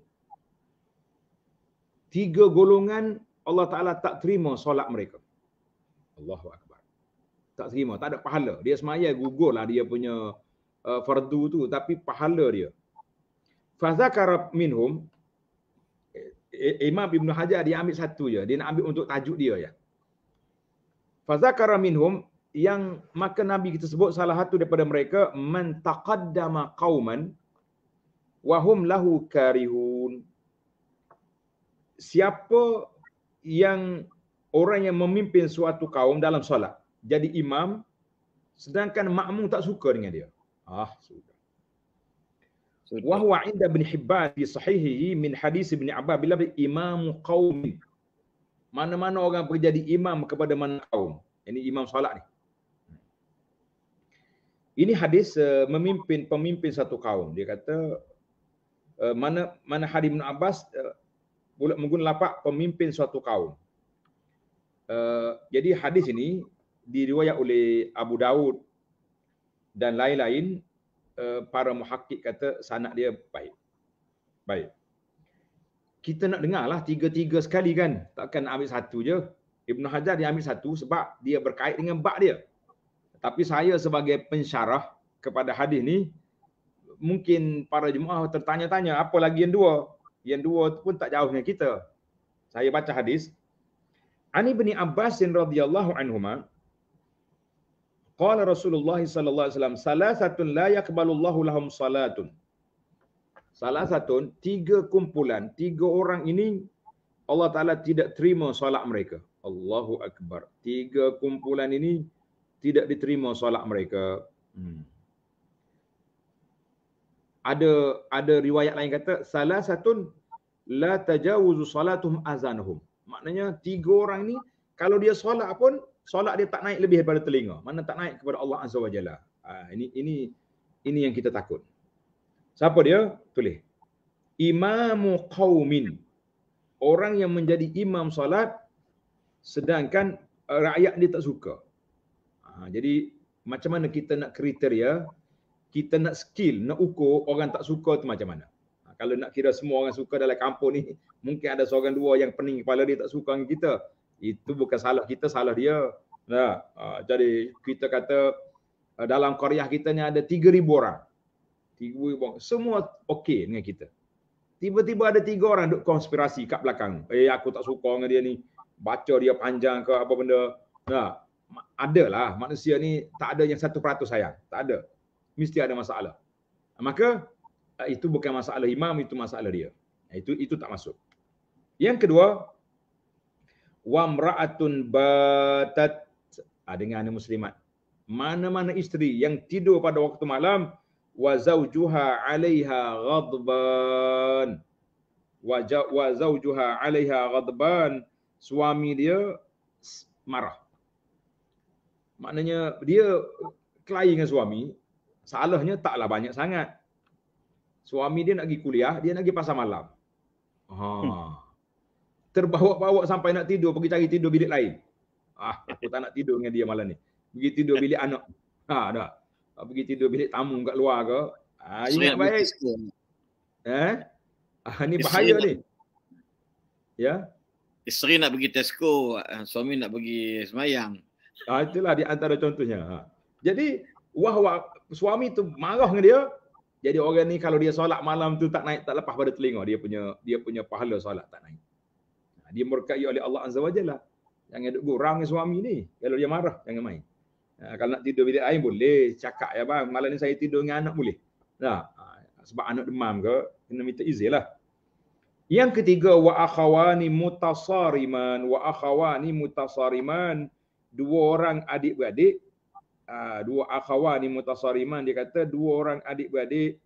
Tiga golongan Allah Ta'ala tak terima solat mereka Allah wa Akbar Tak terima, tak ada pahala Dia semaya gugur lah dia punya uh, fardu tu Tapi pahala dia Fazakar minhum Imam Ibn Hajar dia ambil satu je. Dia nak ambil untuk tajuk dia ya. Fazakara minhum yang maka Nabi kita sebut salah satu daripada mereka man taqaddama qauman wahum lahu karihun. Siapa yang orang yang memimpin suatu kaum dalam solat jadi imam sedangkan makmum tak suka dengan dia. Ah sudah. Wahyu anda bin Hibban di sahihi min hadis bin Abbas bila imam kaum mana mana orang pergi jadi imam kepada mana kaum ini imam solat ni ini hadis uh, memimpin pemimpin satu kaum dia kata uh, mana mana hadis bin Abbas uh, menggunakan lapak pemimpin suatu kaum uh, jadi hadis ini diriwayat oleh Abu Daud dan lain-lain Eh, para muhakkik kata sanak dia baik. Baik. Kita nak dengarlah tiga-tiga sekali kan. Takkan nak ambil satu je. Ibn Hajar dia ambil satu sebab dia berkait dengan bak dia. Tapi saya sebagai pensyarah kepada hadis ni, mungkin para jemaah tertanya-tanya apa lagi yang dua. Yang dua tu pun tak jauh dengan kita. Saya baca hadis. Ani bin Abbas radhiyallahu anhuma Qala Rasulullah sallallahu alaihi wasallam salasatun la yaqbalu Allahu lahum salatun. Salasatun tiga kumpulan, tiga orang ini Allah Taala tidak terima solat mereka. Allahu akbar. Tiga kumpulan ini tidak diterima solat mereka. Hmm. Ada ada riwayat lain kata salasatun la tajawuzu salatuhum azanhum. Maknanya tiga orang ini, kalau dia solat pun solat dia tak naik lebih daripada telinga. Mana tak naik kepada Allah Azza wa Jalla. Ha, ini ini ini yang kita takut. Siapa dia? Tulis. Imamu qaumin. Orang yang menjadi imam solat sedangkan eh, rakyat dia tak suka. Ha, jadi macam mana kita nak kriteria, kita nak skill, nak ukur orang tak suka tu macam mana. Ah, kalau nak kira semua orang suka dalam kampung ni, mungkin ada seorang dua yang pening kepala dia tak suka dengan kita itu bukan salah kita salah dia nah ha, jadi kita kata ah, dalam karya kita ni ada 3000 orang 3000 orang semua okey dengan kita tiba-tiba ada tiga orang duk konspirasi kat belakang eh aku tak suka dengan dia ni baca dia panjang ke apa benda nah ada lah manusia ni tak ada yang 100% sayang tak ada mesti ada masalah maka ah, itu bukan masalah imam itu masalah dia itu itu tak masuk yang kedua wa mra'atun batat ha, ah, dengan anak muslimat mana-mana isteri yang tidur pada waktu malam wa zaujuha 'alaiha ghadban wa wa zaujuha 'alaiha ghadban suami dia marah maknanya dia kelahi dengan suami salahnya taklah banyak sangat suami dia nak pergi kuliah dia nak pergi pasar malam ha hmm terbawa-bawa sampai nak tidur pergi cari tidur bilik lain. Ah, aku tak nak tidur dengan dia malam ni. Pergi tidur bilik anak. Ha, dah. Ah, pergi tidur bilik tamu kat luar ke. Ah, ha, ingat baik. Eh? Ah, ni bahaya ni. Ya. Isteri nak pergi Tesco, ah, suami nak pergi semayang. Ah, itulah di antara contohnya. Ha. Jadi, wah wah suami tu marah dengan dia. Jadi orang ni kalau dia solat malam tu tak naik, tak lepas pada telinga dia punya dia punya pahala solat tak naik. Dia murkai oleh Allah Azza wa Jalla. Jangan duduk gurang dengan suami ni. Kalau dia marah, jangan main. Ha, kalau nak tidur bilik lain boleh. Cakap ya bang, malam ni saya tidur dengan anak boleh. Nah, ha, sebab anak demam ke, kena minta izin lah. Yang ketiga, wa akhawani mutasariman. Wa akhawani mutasariman. Dua orang adik-beradik. Ha, ah, dua akhawani mutasariman. Dia kata dua orang adik-beradik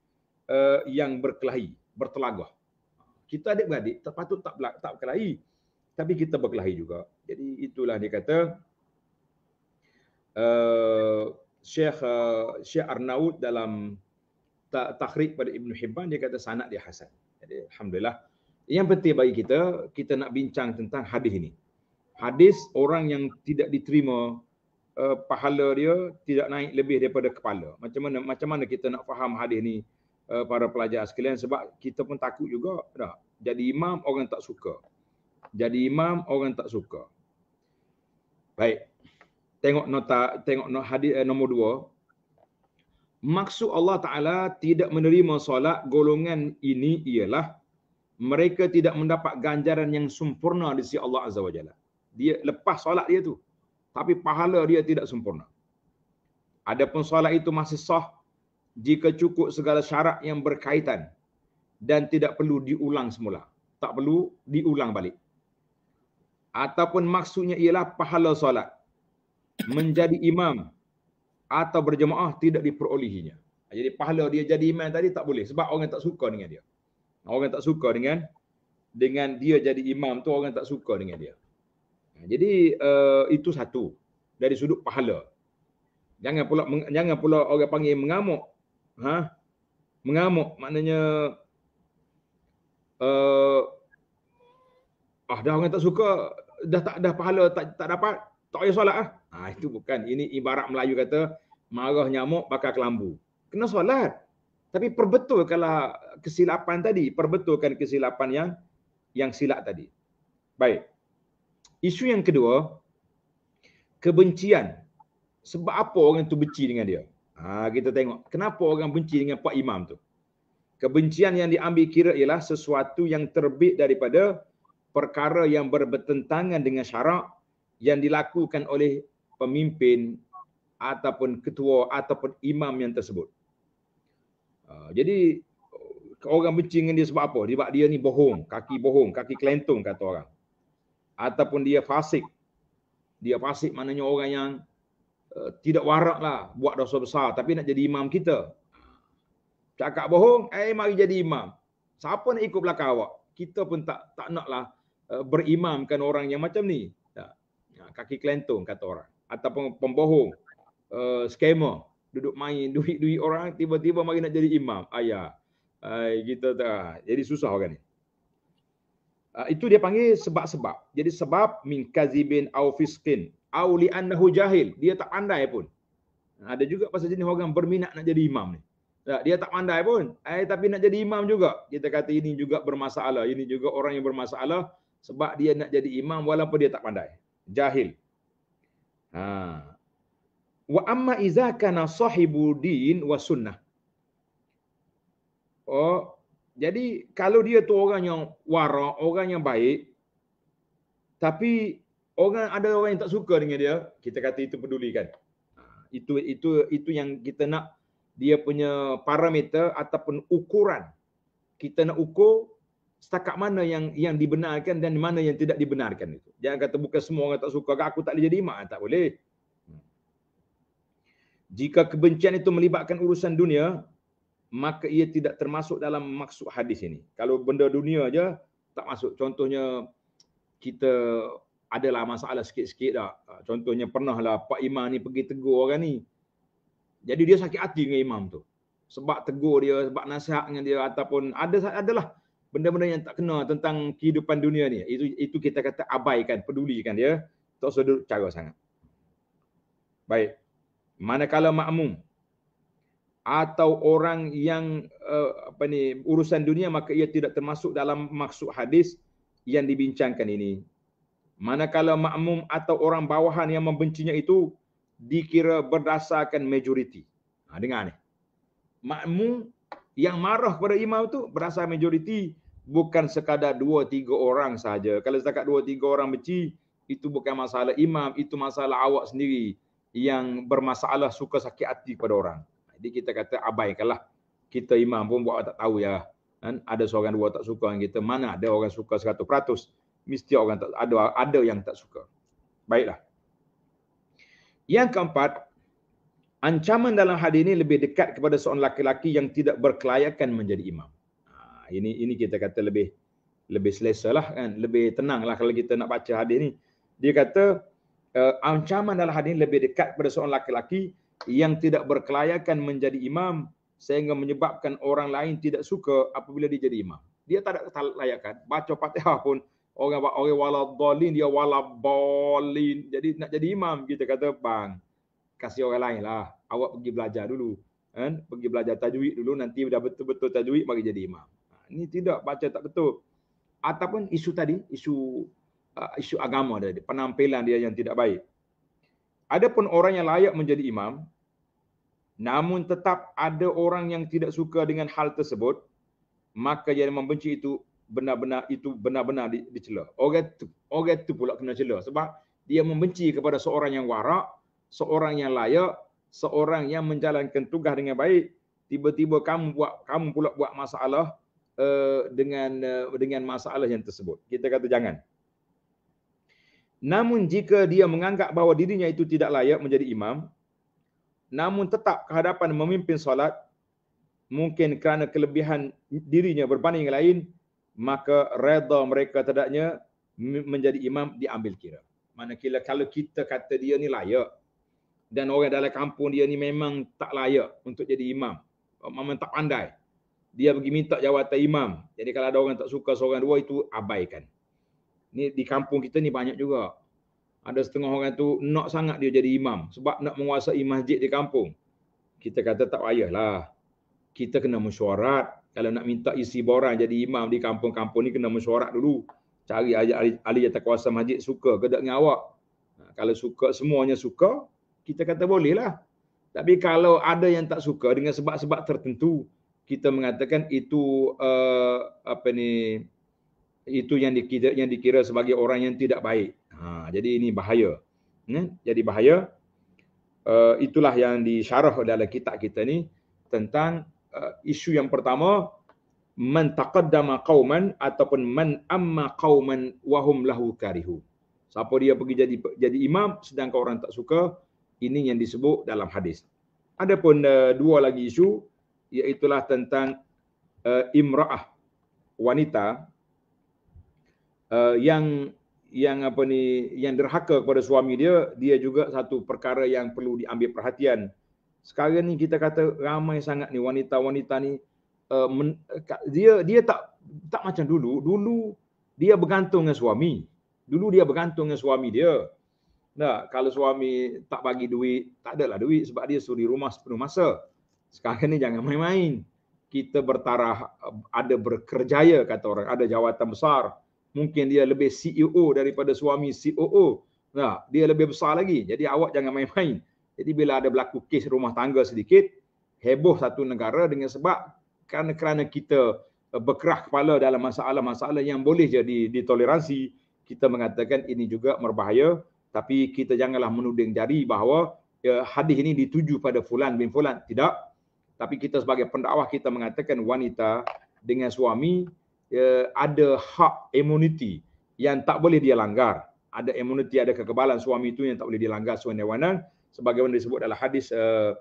uh, eh, yang berkelahi, bertelagah. Kita adik-beradik tak patut tak, tak Tak berkelahi tapi kita berkelahi juga. Jadi itulah dia kata uh, Syekh uh, Syekh Arnaud dalam ta- takhrij pada Ibn Hibban dia kata sanad dia hasan. Jadi alhamdulillah yang penting bagi kita kita nak bincang tentang hadis ini. Hadis orang yang tidak diterima uh, pahala dia tidak naik lebih daripada kepala. Macam mana macam mana kita nak faham hadis ini uh, para pelajar sekalian sebab kita pun takut juga dah. Jadi imam orang tak suka. Jadi imam orang tak suka. Baik. Tengok nota tengok nota hadis eh, nombor dua. Maksud Allah Ta'ala tidak menerima solat golongan ini ialah mereka tidak mendapat ganjaran yang sempurna di sisi Allah Azza wa Jalla. Dia lepas solat dia tu. Tapi pahala dia tidak sempurna. Adapun solat itu masih sah jika cukup segala syarat yang berkaitan dan tidak perlu diulang semula. Tak perlu diulang balik ataupun maksudnya ialah pahala solat menjadi imam atau berjemaah tidak diperolehinya. Jadi pahala dia jadi imam tadi tak boleh sebab orang tak suka dengan dia. Orang tak suka dengan dengan dia jadi imam tu orang tak suka dengan dia. Ha, jadi uh, itu satu dari sudut pahala. Jangan pula jangan pula orang panggil mengamuk. Ha? Mengamuk maknanya uh, ah dah orang tak suka dah tak dah pahala tak tak dapat tak payah solat ah. Ha, itu bukan ini ibarat Melayu kata marah nyamuk bakar kelambu. Kena solat. Tapi perbetulkanlah kesilapan tadi, perbetulkan kesilapan yang yang silap tadi. Baik. Isu yang kedua kebencian. Sebab apa orang tu benci dengan dia? Ha, kita tengok kenapa orang benci dengan Pak Imam tu. Kebencian yang diambil kira ialah sesuatu yang terbit daripada perkara yang berbertentangan dengan syarak yang dilakukan oleh pemimpin ataupun ketua ataupun imam yang tersebut. Ha, jadi orang benci dengan dia sebab apa? Sebab dia ni bohong, kaki bohong, kaki kelentung kata orang. Ataupun dia fasik. Dia fasik maknanya orang yang uh, tidak warak lah buat dosa besar tapi nak jadi imam kita. Cakap bohong, eh mari jadi imam. Siapa nak ikut belakang awak? Kita pun tak tak lah. Eh, berimamkan orang yang macam ni. Ha, kaki kelentung kata orang. Ataupun pembohong, uh, eh, skamer. Duduk main <laughs> duit-duit orang, tiba-tiba mari nak jadi imam. Ayah. Ay, kita tak. Ha, jadi susah orang ni. Uh, itu dia panggil sebab-sebab. Jadi sebab min kazi bin au fiskin. Au li annahu jahil. Dia tak pandai pun. Ada juga pasal jenis orang berminat nak jadi imam ni. Dia tak pandai pun. Eh, tapi nak jadi imam juga. Kita kata ini juga bermasalah. Ini juga orang yang bermasalah sebab dia nak jadi imam walaupun dia tak pandai. Jahil. Ha. Wa amma iza kana sahibu din wa sunnah. Oh, jadi kalau dia tu orang yang wara, orang yang baik tapi orang ada orang yang tak suka dengan dia, kita kata itu peduli kan. Ha, itu itu itu yang kita nak dia punya parameter ataupun ukuran. Kita nak ukur setakat mana yang yang dibenarkan dan mana yang tidak dibenarkan itu. Jangan kata bukan semua orang tak suka, aku tak boleh jadi imam, tak boleh. Hmm. Jika kebencian itu melibatkan urusan dunia, maka ia tidak termasuk dalam maksud hadis ini. Kalau benda dunia aja tak masuk. Contohnya kita adalah masalah sikit-sikit dah. Contohnya pernahlah Pak Imam ni pergi tegur orang ni. Jadi dia sakit hati dengan imam tu. Sebab tegur dia, sebab nasihat dengan dia ataupun ada adalah benda-benda yang tak kena tentang kehidupan dunia ni. Itu itu kita kata abaikan, pedulikan dia. Tak sedar duduk cara sangat. Baik. Manakala makmum atau orang yang uh, apa ni urusan dunia maka ia tidak termasuk dalam maksud hadis yang dibincangkan ini. Manakala makmum atau orang bawahan yang membencinya itu dikira berdasarkan majoriti. Ha, dengar ni. Makmum yang marah kepada imam tu berasal majoriti bukan sekadar dua tiga orang saja. Kalau sekadar dua tiga orang benci, itu bukan masalah imam, itu masalah awak sendiri yang bermasalah suka sakit hati pada orang. Jadi kita kata abaikanlah. Kita imam pun buat tak tahu ya. Kan? Ada seorang dua tak suka yang kita, mana ada orang suka 100%. Mesti orang tak, ada, ada yang tak suka. Baiklah. Yang keempat, ancaman dalam hadis ini lebih dekat kepada seorang laki-laki yang tidak berkelayakan menjadi imam ini ini kita kata lebih lebih selesa lah kan lebih tenang lah kalau kita nak baca hadis ni dia kata uh, ancaman dalam hadis ini lebih dekat pada seorang laki-laki yang tidak berkelayakan menjadi imam sehingga menyebabkan orang lain tidak suka apabila dia jadi imam dia tak ada layakan baca fatihah pun orang orang waladdalin dia walabbalin jadi nak jadi imam kita kata bang kasih orang lain lah awak pergi belajar dulu kan pergi belajar tajwid dulu nanti dah betul-betul tajwid mari jadi imam ini tidak baca tak betul ataupun isu tadi isu uh, isu agama dia penampilan dia yang tidak baik adapun orang yang layak menjadi imam namun tetap ada orang yang tidak suka dengan hal tersebut maka yang membenci itu benar-benar itu benar-benar dicela orang tu orang tu pula kena cela sebab dia membenci kepada seorang yang warak seorang yang layak seorang yang menjalankan tugas dengan baik tiba-tiba kamu buat kamu pula buat masalah Eh, dengan eh, dengan masalah yang tersebut. Kita kata jangan. Namun jika dia menganggap bahawa dirinya itu tidak layak menjadi imam, namun tetap kehadapan memimpin solat, mungkin kerana kelebihan dirinya berbanding yang lain, maka reda mereka tidaknya menjadi imam diambil kira. Manakala kalau kita kata dia ni layak dan orang dalam kampung dia ni memang tak layak untuk jadi imam, memang tak pandai, dia pergi minta jawatan imam. Jadi kalau ada orang tak suka seorang dua itu abaikan. Ni di kampung kita ni banyak juga. Ada setengah orang tu nak sangat dia jadi imam sebab nak menguasai masjid di kampung. Kita kata tak payahlah. Kita kena mesyuarat. Kalau nak minta isi borang jadi imam di kampung-kampung ni kena mesyuarat dulu. Cari ahli, ahli yang tak kuasa masjid suka ke dengan awak. Ha, kalau suka semuanya suka, kita kata bolehlah. Tapi kalau ada yang tak suka dengan sebab-sebab tertentu, kita mengatakan itu uh, apa ni itu yang dikira yang dikira sebagai orang yang tidak baik. Ha jadi ini bahaya. Ya, jadi bahaya. Uh, itulah yang disyarah dalam kitab kita ni tentang uh, isu yang pertama man taqaddama qauman ataupun man amma qauman wahum lahu karihu. Siapa dia pergi jadi jadi imam sedangkan orang tak suka ini yang disebut dalam hadis. Adapun uh, dua lagi isu iaitulah tentang uh, imraah wanita uh, yang yang apa ni yang derhaka kepada suami dia dia juga satu perkara yang perlu diambil perhatian sekarang ni kita kata ramai sangat ni wanita-wanita ni uh, men, dia dia tak tak macam dulu dulu dia bergantung dengan suami dulu dia bergantung dengan suami dia nah kalau suami tak bagi duit tak adalah duit sebab dia suri rumah sepenuh masa sekarang ni jangan main-main. Kita bertarah ada berkerjaya kata orang, ada jawatan besar. Mungkin dia lebih CEO daripada suami COO. E nah, dia lebih besar lagi. Jadi awak jangan main-main. Jadi bila ada berlaku kes rumah tangga sedikit, heboh satu negara dengan sebab kerana kerana kita eh, berkerah kepala dalam masalah-masalah yang boleh jadi ditoleransi, kita mengatakan ini juga berbahaya tapi kita janganlah menuding jari bahawa ya, hadis ini dituju pada fulan bin fulan. Tidak tapi kita sebagai pendakwah kita mengatakan wanita dengan suami uh, ada hak immunity yang tak boleh dia langgar ada immunity ada kekebalan suami itu yang tak boleh dilanggar suami wenang suami- sebagaimana disebut dalam hadis uh,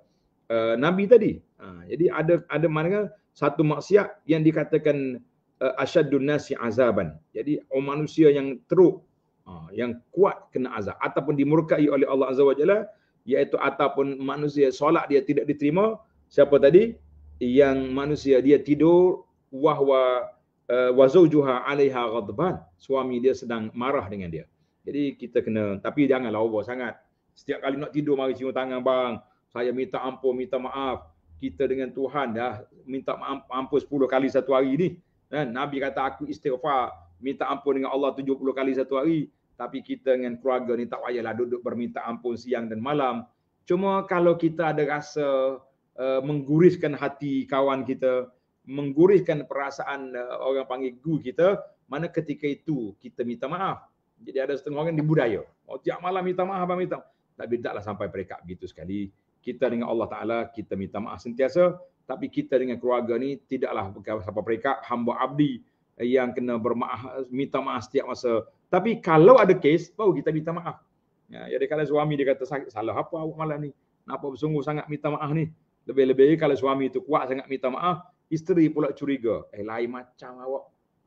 uh, nabi tadi uh, jadi ada ada mana satu maksiat yang dikatakan uh, eh, asyaddun nasi azaban jadi orang manusia yang teruk ha, yang kuat kena azab ataupun dimurkai oleh Allah Azza wa Jalla iaitu ataupun manusia solat dia tidak diterima siapa tadi yang manusia dia tidur wahwa eh, wazaujuha alaiha ghadban suami dia sedang marah dengan dia jadi kita kena tapi janganlah over sangat setiap kali nak tidur mari cium tangan bang saya minta ampun minta maaf kita dengan Tuhan dah minta ampun 10 kali satu hari ni kan nabi kata aku istighfar minta ampun dengan Allah 70 kali satu hari tapi kita dengan keluarga ni tak payahlah duduk berminta ampun siang dan malam cuma kalau kita ada rasa Uh, mengguriskan hati kawan kita, mengguriskan perasaan uh, orang panggil guru kita, mana ketika itu kita minta maaf. Jadi ada setengah orang di budaya. Oh, tiap malam minta maaf, abang minta Tapi taklah sampai mereka begitu sekali. Kita dengan Allah Ta'ala, kita minta maaf sentiasa. Tapi kita dengan keluarga ni tidaklah sampai mereka Hamba abdi yang kena bermaaf, minta maaf setiap masa. Tapi kalau ada kes, baru kita minta maaf. Ya, jadi kalau suami dia kata, salah apa awak malam ni? Kenapa bersungguh sangat minta maaf ni? Lebih-lebih kalau suami itu kuat sangat minta maaf, isteri pula curiga. Eh lain macam awak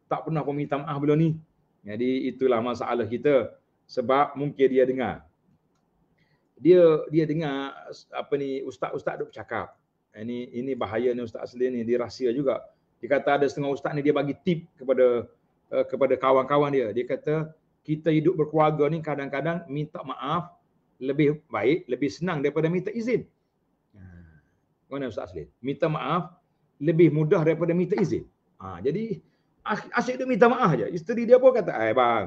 tak pernah pun minta maaf belum ni. Jadi itulah masalah kita sebab mungkin dia dengar. Dia dia dengar apa ni ustaz-ustaz duk cakap. Ini eh, ini bahaya ni ustaz asli ni dia rahsia juga. Dia kata ada setengah ustaz ni dia bagi tip kepada uh, kepada kawan-kawan dia. Dia kata kita hidup berkeluarga ni kadang-kadang minta maaf lebih baik, lebih senang daripada minta izin mana Ustaz Aslin? Minta maaf lebih mudah daripada minta izin. Ha, jadi asyik dia minta maaf je. Isteri dia pun kata, eh bang,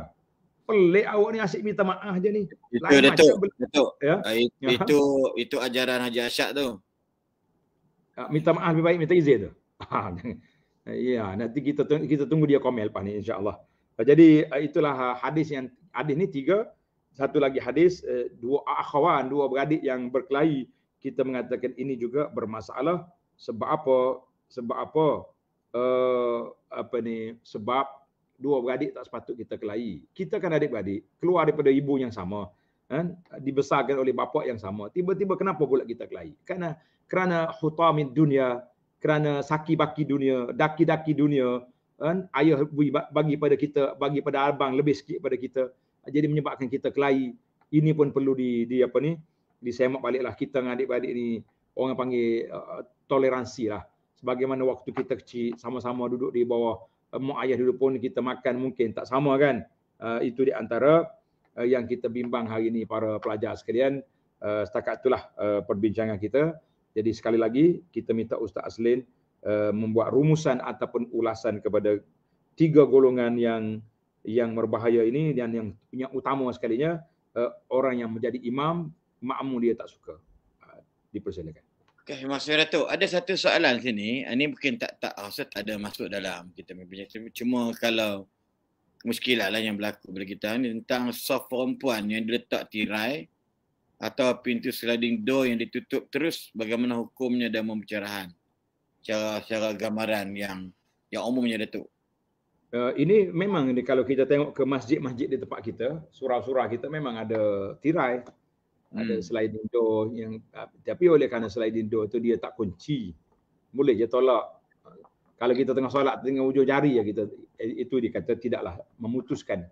pelik awak ni asyik minta maaf je ni. Itu Datuk. Datuk. Ya? Ha, itu, itu, itu ajaran Haji Asyad tu. Ha, minta maaf lebih baik minta izin tu. <laughs> Ha, ya, nanti kita tunggu, kita tunggu dia komen lepas ni insyaAllah. Jadi itulah hadis yang, hadis ni tiga. Satu lagi hadis, eh, dua akhwan, dua beradik yang berkelahi kita mengatakan ini juga bermasalah sebab apa sebab apa uh, apa ni sebab dua beradik tak sepatut kita kelahi kita kan adik-beradik keluar daripada ibu yang sama kan dibesarkan oleh bapa yang sama tiba-tiba kenapa pula kita kelahi kerana kerana hutamid dunia kerana saki baki dunia daki daki dunia kan ayah bagi pada kita bagi pada abang lebih sikit pada kita jadi menyebabkan kita kelahi ini pun perlu di di apa ni disemak baliklah kita dengan adik-adik ni orang panggil uh, toleransi lah. Sebagaimana waktu kita kecil sama-sama duduk di bawah uh, mak ayah dulu pun kita makan mungkin tak sama kan. Uh, itu di antara uh, yang kita bimbang hari ini para pelajar sekalian. Uh, setakat itulah uh, perbincangan kita. Jadi sekali lagi kita minta Ustaz Aslin uh, membuat rumusan ataupun ulasan kepada tiga golongan yang yang berbahaya ini dan yang punya utama sekalinya uh, orang yang menjadi imam makmum dia tak suka. Uh, Dipersilakan. Okey, Maksudnya Dato, ada satu soalan sini. Ini ah, mungkin tak tak rasa ah, tak ada masuk dalam kita punya. Cuma kalau muskilah lah yang berlaku bagi kita ni tentang soft perempuan yang diletak tirai atau pintu sliding door yang ditutup terus bagaimana hukumnya dan pembicaraan cara cara gambaran yang yang umumnya Datuk. Uh, ini memang ini kalau kita tengok ke masjid-masjid di tempat kita, surau-surau kita memang ada tirai ada hmm. sliding door yang ah, tapi oleh kerana sliding door tu dia tak kunci boleh je tolak kalau kita tengah solat dengan ujung jari ya kita eh, itu dia kata tidaklah memutuskan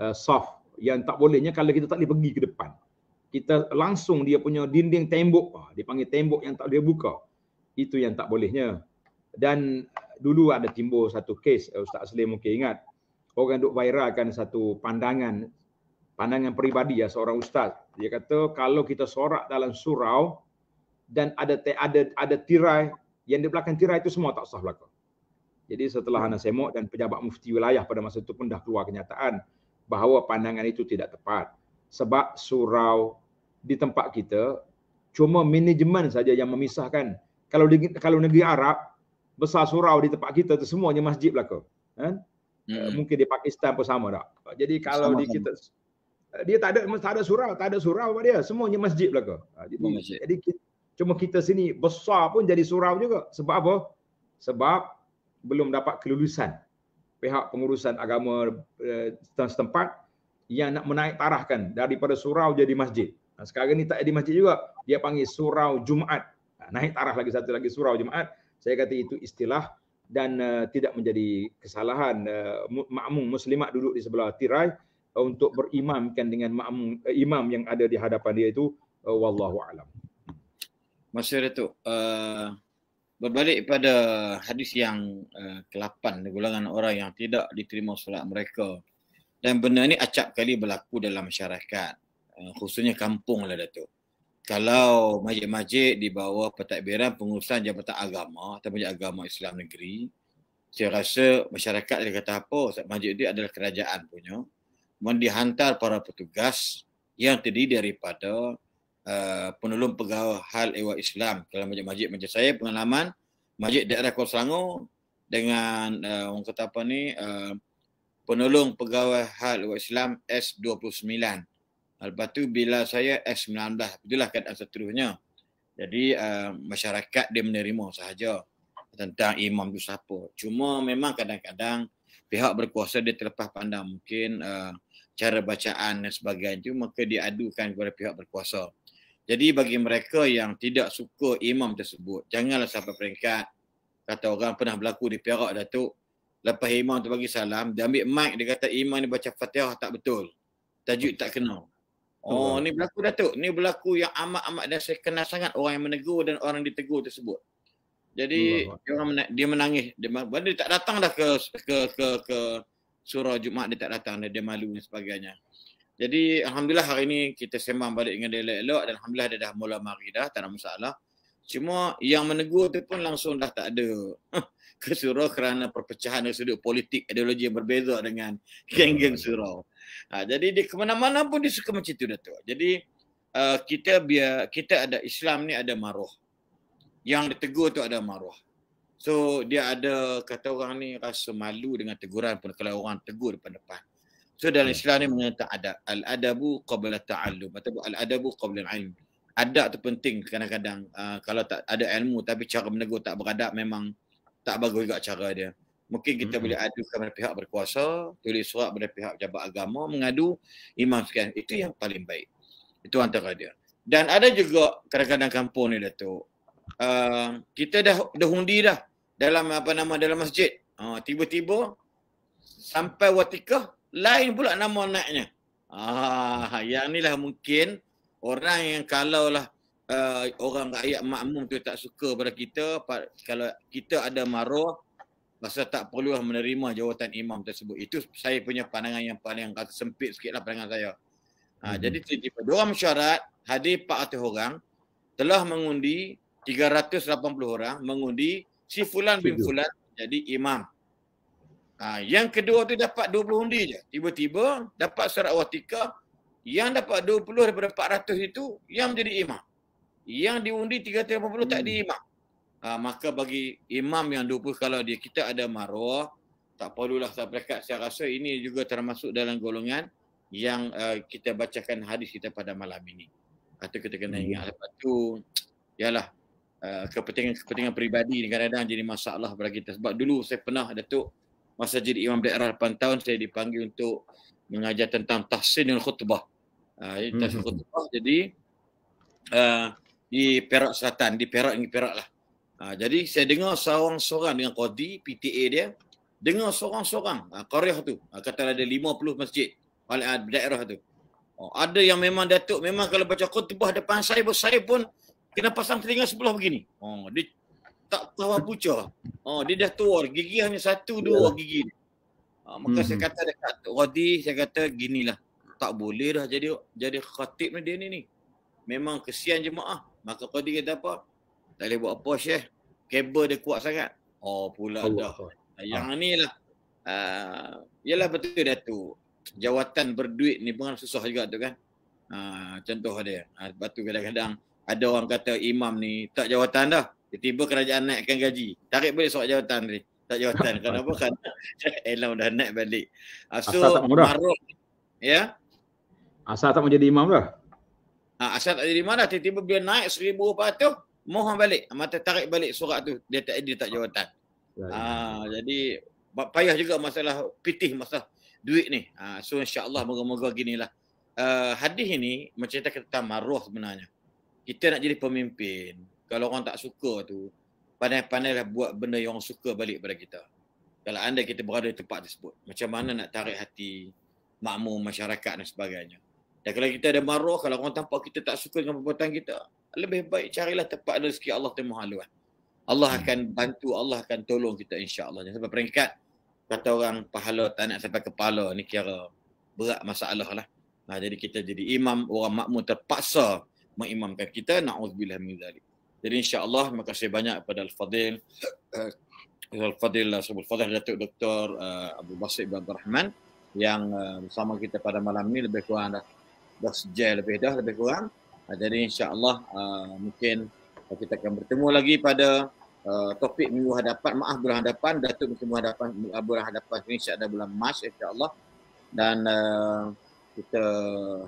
uh, soft yang tak bolehnya kalau kita tak boleh pergi ke depan kita langsung dia punya dinding tembok ah, dia panggil tembok yang tak boleh buka itu yang tak bolehnya dan dulu ada timbul satu kes Ustaz Aslim mungkin ingat orang duk viralkan satu pandangan pandangan peribadi ya seorang ustaz. Dia kata kalau kita sorak dalam surau dan ada ada ada tirai yang di belakang tirai itu semua tak sah belaka. Jadi setelah Hana Semok dan pejabat mufti wilayah pada masa itu pun dah keluar kenyataan bahawa pandangan itu tidak tepat. Sebab surau di tempat kita cuma manajemen saja yang memisahkan. Kalau di, kalau negeri Arab, besar surau di tempat kita itu semuanya masjid belaka. Kan? Hmm. Mungkin di Pakistan pun sama tak? Jadi kalau sama di kita, dia tak ada tak ada surau, tak ada surau apa dia. Semuanya masjid belaka. Ha, masjid. Jadi kita, cuma kita sini besar pun jadi surau juga. Sebab apa? Sebab belum dapat kelulusan pihak pengurusan agama eh, setempat yang nak menaik tarahkan daripada surau jadi masjid. Nah, ha, sekarang ni tak jadi masjid juga. Dia panggil surau Jumaat. Ha, naik tarah lagi satu lagi surau Jumaat. Saya kata itu istilah dan uh, tidak menjadi kesalahan uh, makmum muslimat duduk di sebelah tirai untuk berimamkan dengan eh, imam yang ada di hadapan dia itu uh, wallahu alam. Masya Allah eh, tu. berbalik pada hadis yang uh, ke-8 golongan orang yang tidak diterima solat mereka dan benda ni acap kali berlaku dalam masyarakat uh, khususnya kampung lah Datuk. Kalau majik-majik di bawah pentadbiran pengurusan Jabatan Agama atau Majlis Agama Islam Negeri saya rasa masyarakat dia kata apa? Masjid itu adalah kerajaan punya mendihantar para petugas yang terdiri daripada uh, penolong pegawai hal ewa Islam dalam masjid-masjid macam saya pengalaman masjid daerah Kuala Selangor dengan uh, orang kata apa ni uh, penolong pegawai hal ewa Islam S29 lepas tu bila saya S19 itulah keadaan seterusnya jadi uh, masyarakat dia menerima sahaja tentang imam itu siapa cuma memang kadang-kadang pihak berkuasa dia terlepas pandang mungkin uh, cara bacaan dan sebagainya itu maka diadukan kepada pihak berkuasa. Jadi bagi mereka yang tidak suka imam tersebut, janganlah sampai peringkat kata orang pernah berlaku di Perak Datuk, lepas imam tu bagi salam, dia ambil mic dia kata imam ni baca Fatihah tak betul. Tajwid tak kena. Oh, oh, ni berlaku Datuk. Ni berlaku yang amat-amat dan saya kenal sangat orang yang menegur dan orang ditegur tersebut. Jadi Allah. dia orang dia menangis, dia, dia tak datang dah ke ke ke ke, Surau Jumaat dia tak datang dia, dia malu dan sebagainya. Jadi alhamdulillah hari ini kita sembang balik dengan dia elok dan alhamdulillah dia dah mula mari dah tak ada masalah. Cuma yang menegur tu pun langsung dah tak ada <laughs> ke surau kerana perpecahan dari sudut politik ideologi yang berbeza dengan geng-geng surau. Ha, jadi di ke mana-mana pun dia suka macam tu Dato'. Jadi uh, kita biar kita ada Islam ni ada maruah. Yang ditegur tu ada maruah. So dia ada kata orang ni rasa malu dengan teguran pun kalau orang tegur depan-depan. So dalam hmm. Islam ni mengenai adab. Al-adabu qabla ta'allum. Atau al-adabu qabla al-ilm. Adab tu penting kadang-kadang. Uh, kalau tak ada ilmu tapi cara menegur tak beradab memang tak bagus juga cara dia. Mungkin kita hmm. boleh adu kepada pihak berkuasa, tulis surat kepada pihak jabat agama, mengadu imam sekian. Itu yang paling baik. Itu antara dia. Dan ada juga kadang-kadang kampung ni Datuk. Uh, kita dah, dah undi dah dalam apa nama dalam masjid. Ha, tiba-tiba sampai watikah lain pula nama anaknya. Ah, yang inilah mungkin orang yang kalaulah uh, eh, orang rakyat makmum tu tak suka pada kita kalau kita ada maruah Masa tak perlu lah menerima jawatan imam tersebut. Itu saya punya pandangan yang paling kata sempit sikit lah pandangan saya. Ha, hmm. Jadi tiba-tiba dua masyarakat hadir 400 orang telah mengundi 380 orang mengundi si fulan bin fulan jadi imam. Ha, yang kedua tu dapat 20 undi je. Tiba-tiba dapat surat watika yang dapat 20 daripada 400 itu yang menjadi imam. Yang diundi 380 hmm. tak di imam. Ha, maka bagi imam yang 20 kalau dia kita ada maruah tak perlulah sampaikan saya rasa ini juga termasuk dalam golongan yang uh, kita bacakan hadis kita pada malam ini. Atau kita kena hmm. ingat hmm. lepas tu ialah kepentingan-kepentingan eh, peribadi ni kadang-kadang jadi masalah bagi kita. Sebab dulu saya pernah Datuk masa jadi imam daerah 8 tahun saya dipanggil untuk mengajar tentang tahsinul khutbah. Uh, eh, tahsin hmm. khutbah jadi uh, di Perak Selatan, di Perak ni Perak lah. Uh, jadi saya dengar seorang-seorang dengan Qadi, PTA dia, dengar seorang-seorang uh, Qariah tu. Uh, kata ada 50 masjid paling daerah tu. Oh, ada yang memang datuk memang kalau baca kutubah depan saya pun saya pun kena pasang telinga sebelah begini. Oh, dia tak tahu apa Oh, dia dah tua. Gigi hanya satu dua ya. gigi. Oh, maka hmm. saya kata dekat Wadi, saya kata ginilah. Tak boleh dah jadi jadi khatib ni dia ni ni. Memang kesian jemaah. Maka Wadi kata apa? Tak boleh buat apa, Syekh. Kabel dia kuat sangat. Oh, pula Allah. dah. Yang ha. ni lah. Uh, ah, yalah betul dah tu. Jawatan berduit ni pun susah juga tu kan. Uh, contoh dia. Uh, lepas tu kadang-kadang ada orang kata imam ni tak jawatan dah. Tiba-tiba kerajaan naikkan gaji. Tarik balik soal jawatan ni. Tak jawatan. <laughs> Kenapa? kan <laughs> Elam eh, dah naik balik. Asal, ah, asal tak mudah. Maruf, ya? Asal tak menjadi imam dah? Ha, asal tak jadi imam dah. Tiba-tiba dia naik seribu rupiah tu. Mohon balik. Mata tarik balik surat tu. Dia tak dia tak jawatan. Ha, jadi payah juga masalah pitih masalah duit ni. Ha, so insyaAllah moga-moga ginilah. Uh, hadis ini menceritakan tentang maruah sebenarnya kita nak jadi pemimpin, kalau orang tak suka tu, pandai-pandailah buat benda yang orang suka balik pada kita. Kalau anda kita berada di tempat tersebut, macam mana nak tarik hati makmum, masyarakat dan sebagainya. Dan kalau kita ada maruah, kalau orang tampak kita tak suka dengan perbuatan kita, lebih baik carilah tempat ada sekiranya Allah temuh haluan. Allah akan bantu, Allah akan tolong kita insya insyaAllah. Sebab peringkat, kata orang pahala tak nak sampai kepala ni kira berat masalah lah. Nah, jadi kita jadi imam, orang makmum terpaksa mengimamkan kita naudzubillah min zalik jadi insya Allah terima kasih banyak kepada al-fadil uh, <coughs> al-fadil lah, sebut fadil Datuk Dr uh, Abu Basit bin Abdul Rahman yang uh, bersama kita pada malam ini lebih kurang dah, dah sejauh lebih dah lebih kurang uh, jadi insyaallah uh, mungkin kita akan bertemu lagi pada uh, topik minggu hadapan maaf bulan hadapan Datuk mungkin bulan hadapan bulan hadapan ini insyaallah bulan Mac insyaallah dan uh, kita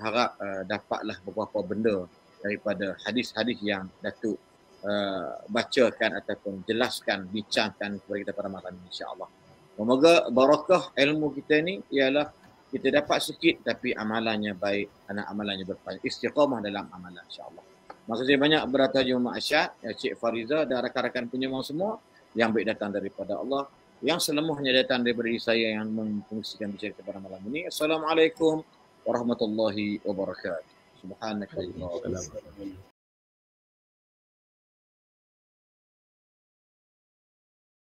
harap uh, dapatlah beberapa benda daripada hadis-hadis yang Datuk uh, bacakan ataupun jelaskan, bincangkan kepada kita pada malam ini insyaAllah. Semoga barakah ilmu kita ni ialah kita dapat sikit tapi amalannya baik, anak amalannya berpanjang. Istiqamah dalam amalan insyaAllah. Maksud saya banyak berata Jumma Asyad, Cik Fariza dan rakan-rakan penyemua semua yang baik datang daripada Allah. Yang selemuhnya datang daripada saya yang mengfungsikan bicara kepada malam ini. Assalamualaikum warahmatullahi wabarakatuh. subhanaka allahumma wa bihamdika